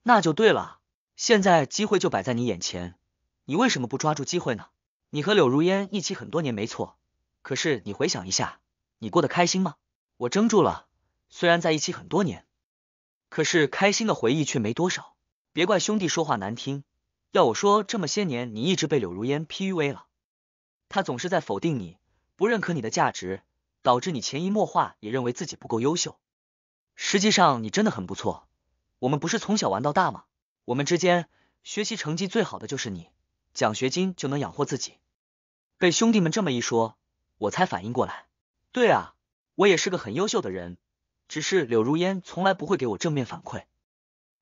A: 那就对了。现在机会就摆在你眼前，你为什么不抓住机会呢？你和柳如烟一起很多年没错，可是你回想一下，你过得开心吗？我怔住了，虽然在一起很多年，可是开心的回忆却没多少。别怪兄弟说话难听，要我说，这么些年你一直被柳如烟 PUA 了，他总是在否定你，不认可你的价值，导致你潜移默化也认为自己不够优秀。实际上你真的很不错，我们不是从小玩到大吗？我们之间学习成绩最好的就是你，奖学金就能养活自己。被兄弟们这么一说，我才反应过来。对啊，我也是个很优秀的人，只是柳如烟从来不会给我正面反馈，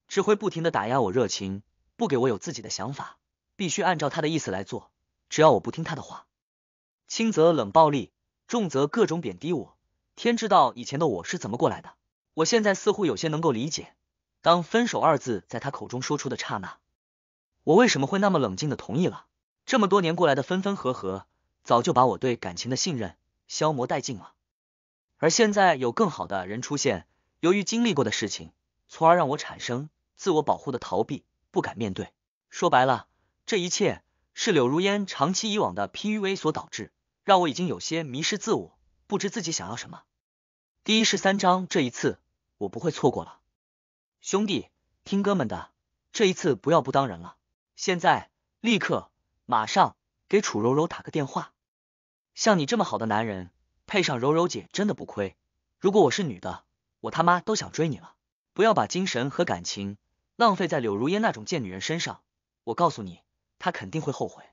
A: 只会不停的打压我热情，不给我有自己的想法，必须按照他的意思来做。只要我不听他的话，轻则冷暴力，重则各种贬低我。天知道以前的我是怎么过来的，我现在似乎有些能够理解。当分手二字在他口中说出的刹那，我为什么会那么冷静的同意了？这么多年过来的分分合合，早就把我对感情的信任消磨殆尽了。而现在有更好的人出现，由于经历过的事情，从而让我产生自我保护的逃避，不敢面对。说白了，这一切是柳如烟长期以往的 PUA 所导致，让我已经有些迷失自我，不知自己想要什么。第一十三章，这一次我不会错过了。兄弟，听哥们的，这一次不要不当人了。现在立刻马上给楚柔柔打个电话。像你这么好的男人，配上柔柔姐真的不亏。如果我是女的，我他妈都想追你了。不要把精神和感情浪费在柳如烟那种贱女人身上。我告诉你，她肯定会后悔。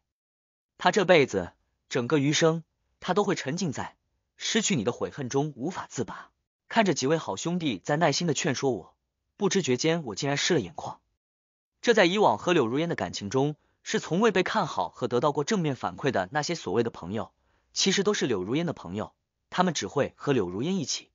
A: 她这辈子，整个余生，她都会沉浸在失去你的悔恨中无法自拔。看着几位好兄弟在耐心的劝说我。不知觉间，我竟然湿了眼眶。这在以往和柳如烟的感情中是从未被看好和得到过正面反馈的。那些所谓的朋友，其实都是柳如烟的朋友，他们只会和柳如烟一起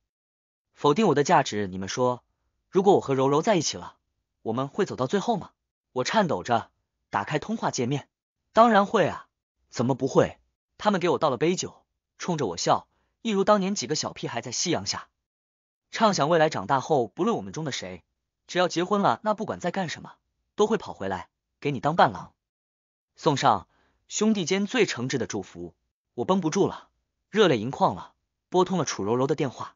A: 否定我的价值。你们说，如果我和柔柔在一起了，我们会走到最后吗？我颤抖着打开通话界面，当然会啊，怎么不会？他们给我倒了杯酒，冲着我笑，一如当年几个小屁孩在夕阳下畅想未来。长大后，不论我们中的谁。只要结婚了，那不管在干什么，都会跑回来给你当伴郎，送上兄弟间最诚挚的祝福。我绷不住了，热泪盈眶了，拨通了楚柔柔的电话。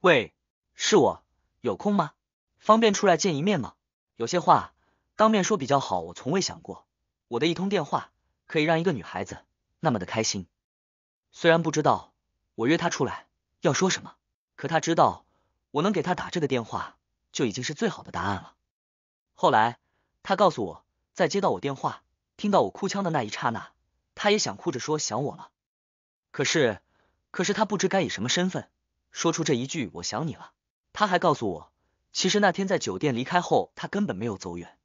A: 喂，是我，有空吗？方便出来见一面吗？有些话当面说比较好。我从未想过，我的一通电话可以让一个女孩子那么的开心。虽然不知道我约她出来要说什么，可她知道我能给她打这个电话。就已经是最好的答案了。后来，他告诉我，在接到我电话、听到我哭腔的那一刹那，他也想哭着说想我了。可是，可是他不知该以什么身份说出这一句“我想你了”。他还告诉我，其实那天在酒店离开后，他根本没有走远，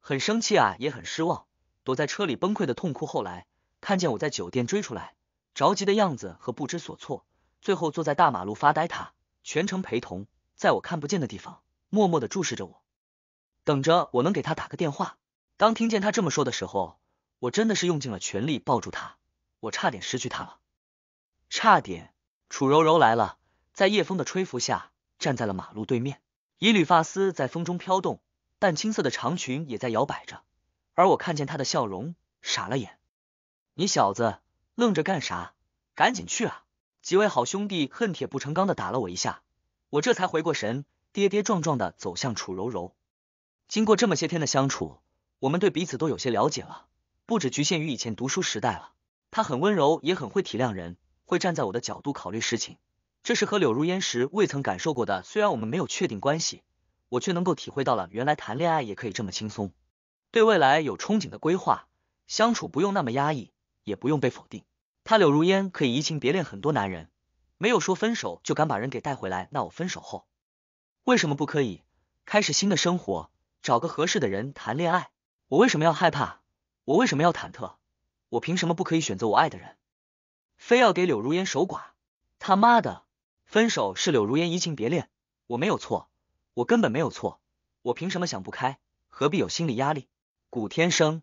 A: 很生气啊，也很失望，躲在车里崩溃的痛哭。后来，看见我在酒店追出来，着急的样子和不知所措，最后坐在大马路发呆。他全程陪同。在我看不见的地方，默默的注视着我，等着我能给他打个电话。当听见他这么说的时候，我真的是用尽了全力抱住他，我差点失去他了，差点。楚柔柔来了，在夜风的吹拂下，站在了马路对面，一缕发丝在风中飘动，淡青色的长裙也在摇摆着。而我看见她的笑容，傻了眼。你小子愣着干啥？赶紧去啊！几位好兄弟恨铁不成钢的打了我一下。我这才回过神，跌跌撞撞的走向楚柔柔。经过这么些天的相处，我们对彼此都有些了解了，不止局限于以前读书时代了。她很温柔，也很会体谅人，会站在我的角度考虑事情，这是和柳如烟时未曾感受过的。虽然我们没有确定关系，我却能够体会到了，原来谈恋爱也可以这么轻松。对未来有憧憬的规划，相处不用那么压抑，也不用被否定。她柳如烟可以移情别恋很多男人。没有说分手就敢把人给带回来，那我分手后为什么不可以开始新的生活，找个合适的人谈恋爱？我为什么要害怕？我为什么要忐忑？我凭什么不可以选择我爱的人，非要给柳如烟守寡？他妈的，分手是柳如烟移情别恋，我没有错，我根本没有错，我凭什么想不开？何必有心理压力？古天生，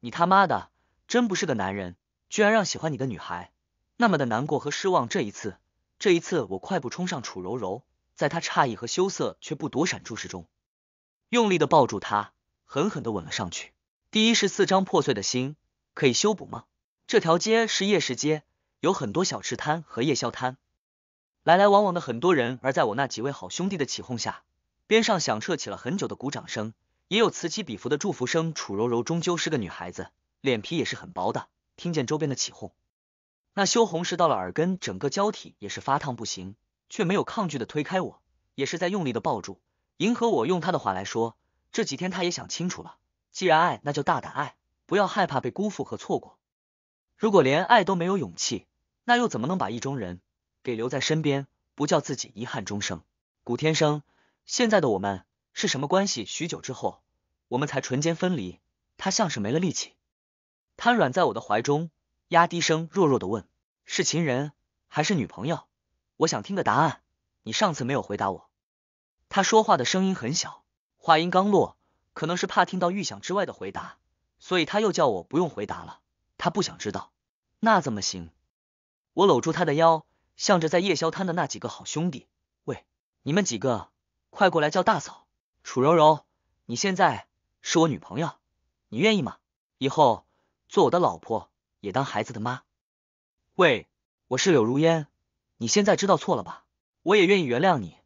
A: 你他妈的真不是个男人，居然让喜欢你的女孩。那么的难过和失望，这一次，这一次，我快步冲上楚柔柔，在她诧异和羞涩却不躲闪注视中，用力的抱住她，狠狠的吻了上去。第一是四张破碎的心可以修补吗？这条街是夜市街，有很多小吃摊和夜宵摊，来来往往的很多人。而在我那几位好兄弟的起哄下，边上响彻起了很久的鼓掌声，也有此起彼伏的祝福声。楚柔柔终究是个女孩子，脸皮也是很薄的，听见周边的起哄。那羞红是到了耳根，整个胶体也是发烫不行，却没有抗拒的推开我，也是在用力的抱住，迎合我。用他的话来说，这几天他也想清楚了，既然爱，那就大胆爱，不要害怕被辜负和错过。如果连爱都没有勇气，那又怎么能把意中人给留在身边，不叫自己遗憾终生？古天生，现在的我们是什么关系？许久之后，我们才唇间分离，他像是没了力气，瘫软在我的怀中。压低声，弱弱的问：“是情人还是女朋友？我想听个答案。”你上次没有回答我。他说话的声音很小，话音刚落，可能是怕听到预想之外的回答，所以他又叫我不用回答了。他不想知道。那怎么行？我搂住他的腰，向着在夜宵摊的那几个好兄弟：“喂，你们几个，快过来叫大嫂！楚柔柔，你现在是我女朋友，你愿意吗？以后做我的老婆。”也当孩子的妈。喂，我是柳如烟，你现在知道错了吧？我也愿意原谅你，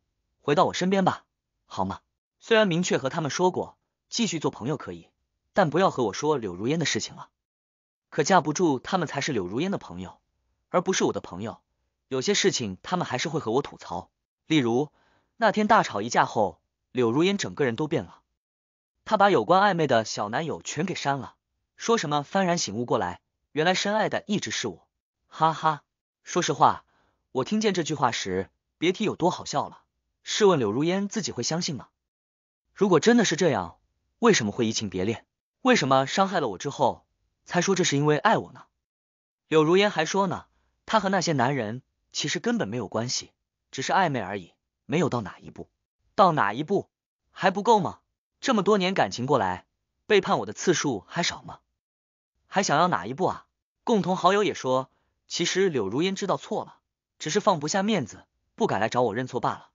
A: 回到我身边吧，好吗？虽然明确和他们说过继续做朋友可以，但不要和我说柳如烟的事情了。可架不住他们才是柳如烟的朋友，而不是我的朋友。有些事情他们还是会和我吐槽，例如那天大吵一架后，柳如烟整个人都变了，她把有关暧昧的小男友全给删了，说什么幡然醒悟过来。原来深爱的一直是我，哈哈！说实话，我听见这句话时，别提有多好笑了。试问柳如烟自己会相信吗？如果真的是这样，为什么会移情别恋？为什么伤害了我之后才说这是因为爱我呢？柳如烟还说呢，她和那些男人其实根本没有关系，只是暧昧而已，没有到哪一步。到哪一步还不够吗？这么多年感情过来，背叛我的次数还少吗？还想要哪一步啊？共同好友也说，其实柳如烟知道错了，只是放不下面子，不敢来找我认错罢了。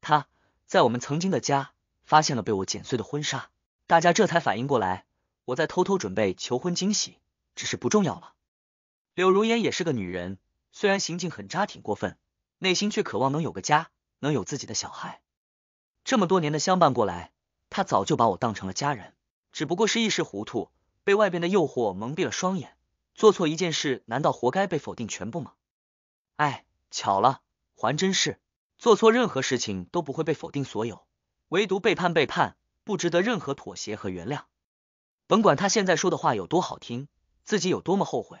A: 他在我们曾经的家发现了被我剪碎的婚纱，大家这才反应过来，我在偷偷准备求婚惊喜，只是不重要了。柳如烟也是个女人，虽然行径很渣挺过分，内心却渴望能有个家，能有自己的小孩。这么多年的相伴过来，她早就把我当成了家人，只不过是一时糊涂。被外边的诱惑蒙蔽了双眼，做错一件事难道活该被否定全部吗？哎，巧了，还真是，做错任何事情都不会被否定所有，唯独背叛背叛不值得任何妥协和原谅。甭管他现在说的话有多好听，自己有多么后悔，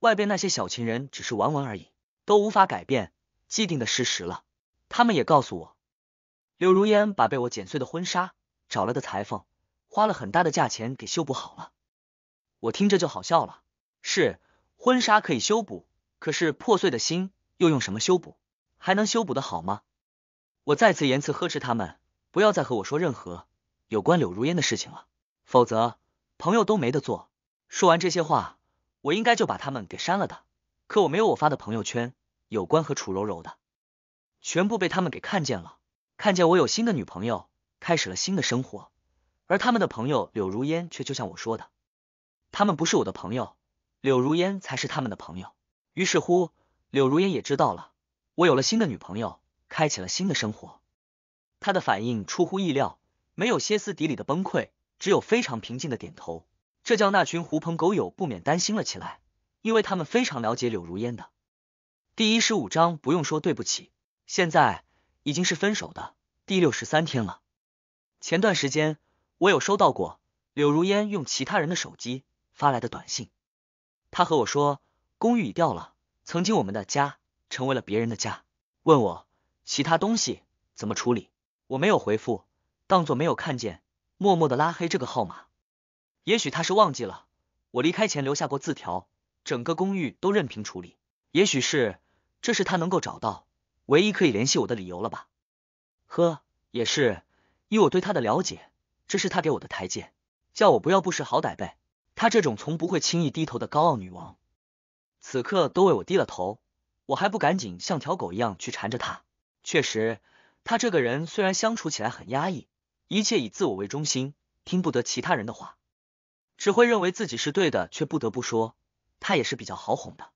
A: 外边那些小情人只是玩玩而已，都无法改变既定的事实了。他们也告诉我，柳如烟把被我剪碎的婚纱找了个裁缝，花了很大的价钱给修补好了。我听着就好笑了。是婚纱可以修补，可是破碎的心又用什么修补？还能修补的好吗？我再次严辞呵斥他们，不要再和我说任何有关柳如烟的事情了，否则朋友都没得做。说完这些话，我应该就把他们给删了的。可我没有，我发的朋友圈有关和楚柔柔的，全部被他们给看见了。看见我有新的女朋友，开始了新的生活，而他们的朋友柳如烟却就像我说的。他们不是我的朋友，柳如烟才是他们的朋友。于是乎，柳如烟也知道了我有了新的女朋友，开启了新的生活。他的反应出乎意料，没有歇斯底里的崩溃，只有非常平静的点头。这叫那群狐朋狗友不免担心了起来，因为他们非常了解柳如烟的。第一十五章，不用说对不起，现在已经是分手的第六十三天了。前段时间，我有收到过柳如烟用其他人的手机。发来的短信，他和我说公寓已掉了，曾经我们的家成为了别人的家，问我其他东西怎么处理，我没有回复，当作没有看见，默默的拉黑这个号码。也许他是忘记了我离开前留下过字条，整个公寓都任凭处理。也许是这是他能够找到唯一可以联系我的理由了吧？呵，也是，以我对他的了解，这是他给我的台阶，叫我不要不识好歹呗。她这种从不会轻易低头的高傲女王，此刻都为我低了头，我还不赶紧像条狗一样去缠着她？确实，她这个人虽然相处起来很压抑，一切以自我为中心，听不得其他人的话，只会认为自己是对的，却不得不说，她也是比较好哄的。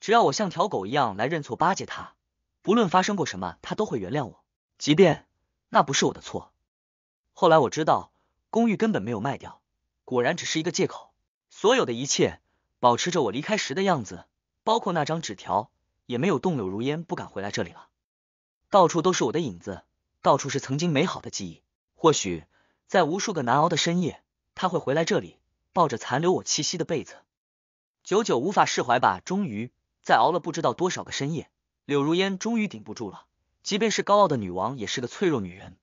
A: 只要我像条狗一样来认错巴结她，不论发生过什么，她都会原谅我，即便那不是我的错。后来我知道，公寓根本没有卖掉。果然只是一个借口，所有的一切保持着我离开时的样子，包括那张纸条，也没有动。柳如烟不敢回来这里了，到处都是我的影子，到处是曾经美好的记忆。或许在无数个难熬的深夜，他会回来这里，抱着残留我气息的被子，久久无法释怀吧。终于，在熬了不知道多少个深夜，柳如烟终于顶不住了。即便是高傲的女王，也是个脆弱女人。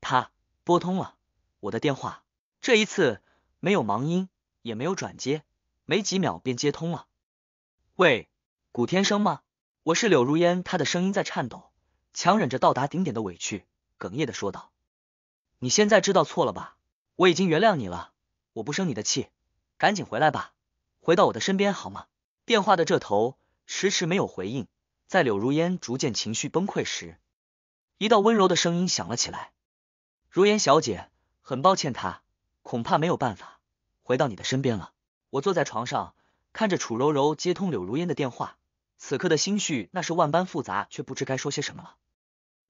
A: 她拨通了我的电话，这一次。没有忙音，也没有转接，没几秒便接通了。喂，古天生吗？我是柳如烟。她的声音在颤抖，强忍着到达顶点的委屈，哽咽的说道：“你现在知道错了吧？我已经原谅你了，我不生你的气，赶紧回来吧，回到我的身边好吗？”电话的这头迟迟没有回应，在柳如烟逐渐情绪崩溃时，一道温柔的声音响了起来：“如烟小姐，很抱歉，他。”恐怕没有办法回到你的身边了。我坐在床上，看着楚柔柔接通柳如烟的电话，此刻的心绪那是万般复杂，却不知该说些什么了。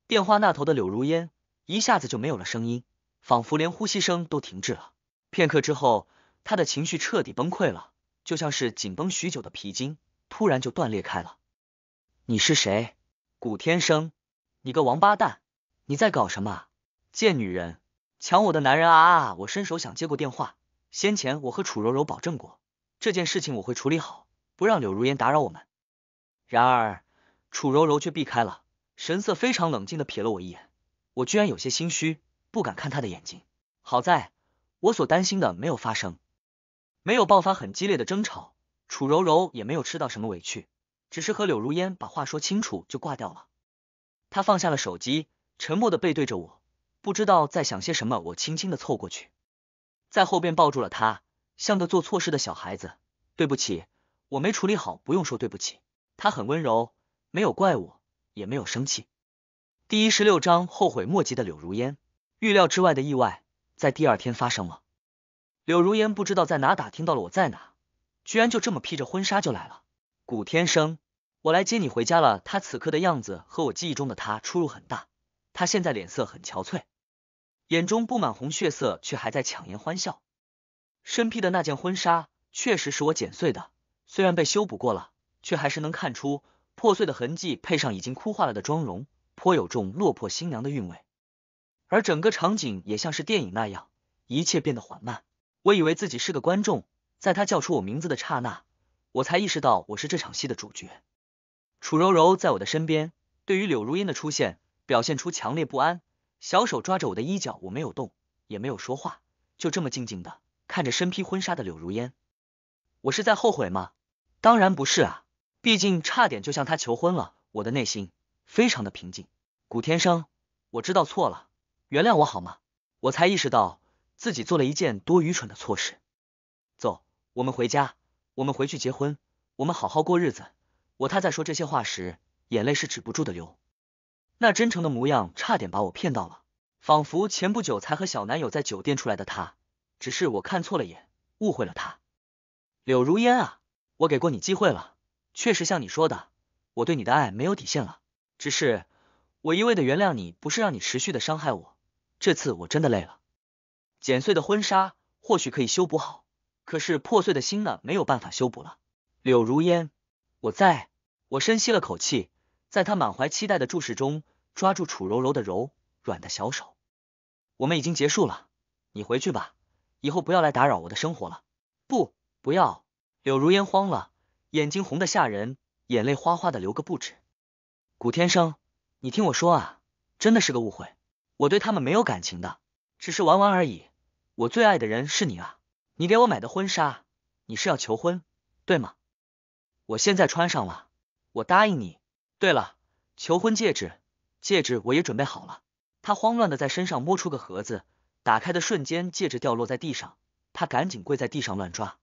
A: 电话那头的柳如烟一下子就没有了声音，仿佛连呼吸声都停滞了。片刻之后，她的情绪彻底崩溃了，就像是紧绷许久的皮筋突然就断裂开了。你是谁？古天生，你个王八蛋，你在搞什么？贱女人！抢我的男人啊！我伸手想接过电话。先前我和楚柔柔保证过，这件事情我会处理好，不让柳如烟打扰我们。然而楚柔柔却避开了，神色非常冷静的瞥了我一眼。我居然有些心虚，不敢看她的眼睛。好在我所担心的没有发生，没有爆发很激烈的争吵，楚柔柔也没有吃到什么委屈，只是和柳如烟把话说清楚就挂掉了。她放下了手机，沉默的背对着我。不知道在想些什么，我轻轻的凑过去，在后边抱住了他，像个做错事的小孩子。对不起，我没处理好，不用说对不起。他很温柔，没有怪我，也没有生气。第一十六章后悔莫及的柳如烟，预料之外的意外在第二天发生了。柳如烟不知道在哪打听到了我在哪，居然就这么披着婚纱就来了。古天生，我来接你回家了。他此刻的样子和我记忆中的他出入很大。他现在脸色很憔悴，眼中布满红血色，却还在强颜欢笑。身披的那件婚纱确实是我剪碎的，虽然被修补过了，却还是能看出破碎的痕迹。配上已经枯化了的妆容，颇有种落魄新娘的韵味。而整个场景也像是电影那样，一切变得缓慢。我以为自己是个观众，在他叫出我名字的刹那，我才意识到我是这场戏的主角。楚柔柔在我的身边，对于柳如烟的出现。表现出强烈不安，小手抓着我的衣角，我没有动，也没有说话，就这么静静的看着身披婚纱的柳如烟。我是在后悔吗？当然不是啊，毕竟差点就向她求婚了。我的内心非常的平静。古天生，我知道错了，原谅我好吗？我才意识到自己做了一件多愚蠢的错事。走，我们回家，我们回去结婚，我们好好过日子。我他在说这些话时，眼泪是止不住的流。那真诚的模样差点把我骗到了，仿佛前不久才和小男友在酒店出来的他，只是我看错了眼，误会了他。柳如烟啊，我给过你机会了，确实像你说的，我对你的爱没有底线了。只是我一味的原谅你，不是让你持续的伤害我。这次我真的累了。剪碎的婚纱或许可以修补好，可是破碎的心呢，没有办法修补了。柳如烟，我在。我深吸了口气。在他满怀期待的注视中，抓住楚柔柔的柔软的小手。我们已经结束了，你回去吧，以后不要来打扰我的生活了。不，不要！柳如烟慌了，眼睛红的吓人，眼泪哗哗的流个不止。古天生，你听我说啊，真的是个误会，我对他们没有感情的，只是玩玩而已。我最爱的人是你啊，你给我买的婚纱，你是要求婚，对吗？我现在穿上了，我答应你。对了，求婚戒指，戒指我也准备好了。他慌乱的在身上摸出个盒子，打开的瞬间，戒指掉落在地上，他赶紧跪在地上乱抓，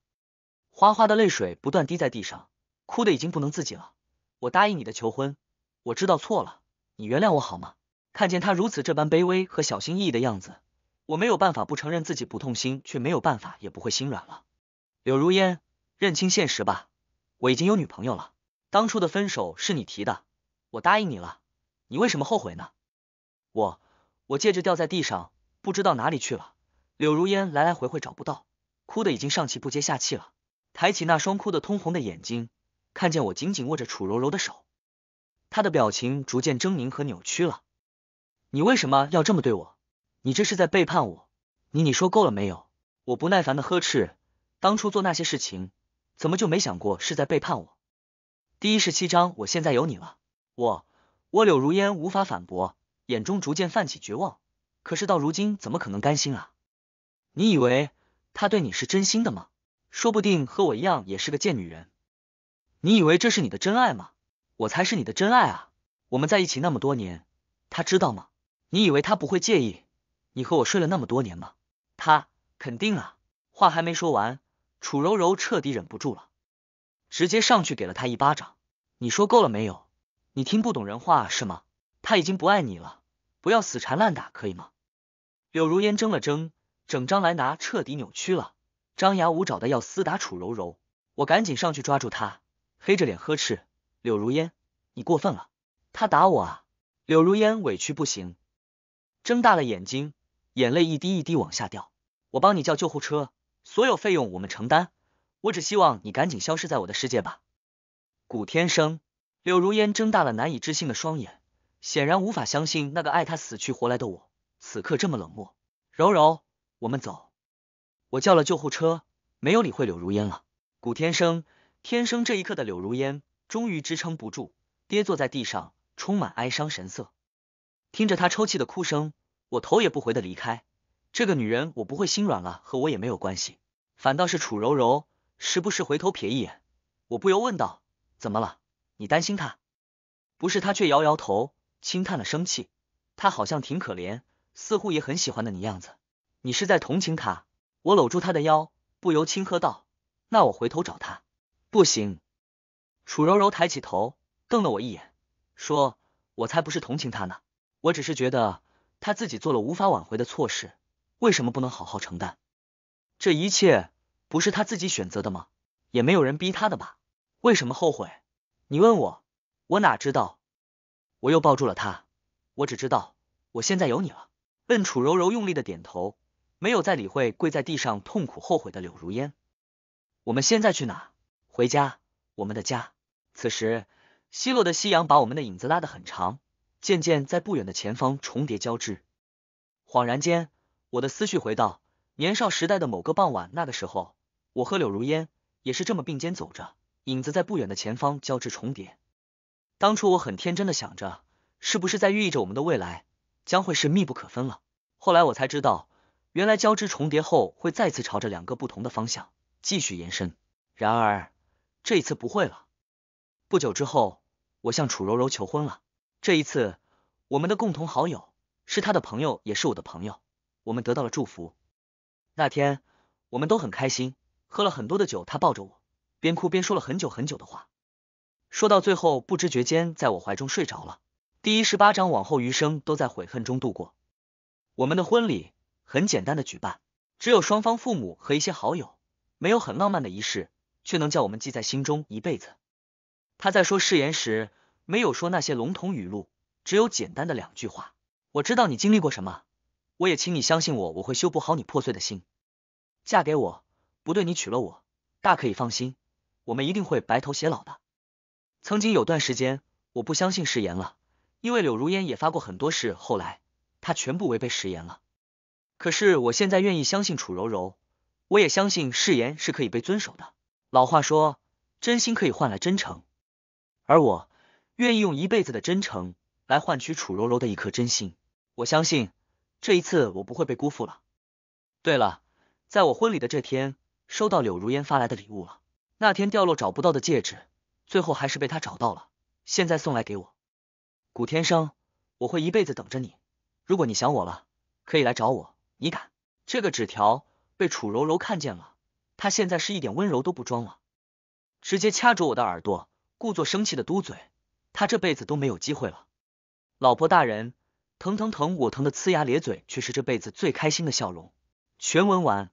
A: 哗哗的泪水不断滴在地上，哭的已经不能自己了。我答应你的求婚，我知道错了，你原谅我好吗？看见他如此这般卑微和小心翼翼的样子，我没有办法不承认自己不痛心，却没有办法也不会心软了。柳如烟，认清现实吧，我已经有女朋友了，当初的分手是你提的。我答应你了，你为什么后悔呢？我我戒指掉在地上，不知道哪里去了。柳如烟来来回回找不到，哭得已经上气不接下气了。抬起那双哭得通红的眼睛，看见我紧紧握着楚柔柔的手，她的表情逐渐狰狞和扭曲了。你为什么要这么对我？你这是在背叛我！你你说够了没有？我不耐烦的呵斥。当初做那些事情，怎么就没想过是在背叛我？第一十七章，我现在有你了。我我柳如烟无法反驳，眼中逐渐泛起绝望。可是到如今，怎么可能甘心啊？你以为他对你是真心的吗？说不定和我一样也是个贱女人。你以为这是你的真爱吗？我才是你的真爱啊！我们在一起那么多年，他知道吗？你以为他不会介意你和我睡了那么多年吗？他肯定啊！话还没说完，楚柔柔彻底忍不住了，直接上去给了他一巴掌。你说够了没有？你听不懂人话是吗？他已经不爱你了，不要死缠烂打，可以吗？柳如烟怔了怔，整张来拿彻底扭曲了，张牙舞爪的要厮打楚柔柔。我赶紧上去抓住他，黑着脸呵斥柳如烟：“你过分了！”他打我啊！柳如烟委屈不行，睁大了眼睛，眼泪一滴一滴往下掉。我帮你叫救护车，所有费用我们承担。我只希望你赶紧消失在我的世界吧，古天生。柳如烟睁大了难以置信的双眼，显然无法相信那个爱她死去活来的我，此刻这么冷漠。柔柔，我们走。我叫了救护车，没有理会柳如烟了。古天生，天生这一刻的柳如烟终于支撑不住，跌坐在地上，充满哀伤神色。听着她抽泣的哭声，我头也不回的离开。这个女人，我不会心软了，和我也没有关系。反倒是楚柔柔，时不时回头瞥一眼，我不由问道：怎么了？你担心他？不是，他却摇摇头，轻叹了声气。他好像挺可怜，似乎也很喜欢的你样子。你是在同情他？我搂住他的腰，不由轻喝道：“那我回头找他。”不行。楚柔柔抬起头，瞪了我一眼，说：“我才不是同情他呢，我只是觉得他自己做了无法挽回的错事，为什么不能好好承担？这一切不是他自己选择的吗？也没有人逼他的吧？为什么后悔？”你问我，我哪知道？我又抱住了他，我只知道我现在有你了。笨楚柔柔用力的点头，没有再理会跪在地上痛苦后悔的柳如烟。我们现在去哪？回家，我们的家。此时，西落的夕阳把我们的影子拉得很长，渐渐在不远的前方重叠交织。恍然间，我的思绪回到年少时代的某个傍晚，那个时候，我和柳如烟也是这么并肩走着。影子在不远的前方交织重叠。当初我很天真的想着，是不是在寓意着我们的未来将会是密不可分了？后来我才知道，原来交织重叠后会再次朝着两个不同的方向继续延伸。然而这一次不会了。不久之后，我向楚柔柔求婚了。这一次，我们的共同好友是她的朋友，也是我的朋友。我们得到了祝福。那天我们都很开心，喝了很多的酒。她抱着我。边哭边说了很久很久的话，说到最后不知觉间在我怀中睡着了。第一十八章往后余生都在悔恨中度过。我们的婚礼很简单的举办，只有双方父母和一些好友，没有很浪漫的仪式，却能叫我们记在心中一辈子。他在说誓言时没有说那些笼统语录，只有简单的两句话。我知道你经历过什么，我也请你相信我，我会修补好你破碎的心。嫁给我不对，你娶了我，大可以放心。我们一定会白头偕老的。曾经有段时间，我不相信誓言了，因为柳如烟也发过很多誓，后来她全部违背誓言了。可是我现在愿意相信楚柔柔，我也相信誓言是可以被遵守的。老话说，真心可以换来真诚，而我愿意用一辈子的真诚来换取楚柔柔的一颗真心。我相信这一次我不会被辜负了。对了，在我婚礼的这天，收到柳如烟发来的礼物了。那天掉落找不到的戒指，最后还是被他找到了，现在送来给我。古天生，我会一辈子等着你。如果你想我了，可以来找我。你敢？这个纸条被楚柔柔看见了，她现在是一点温柔都不装了，直接掐住我的耳朵，故作生气的嘟嘴。他这辈子都没有机会了。老婆大人，疼疼疼，我疼的呲牙咧嘴，却是这辈子最开心的笑容。全文完。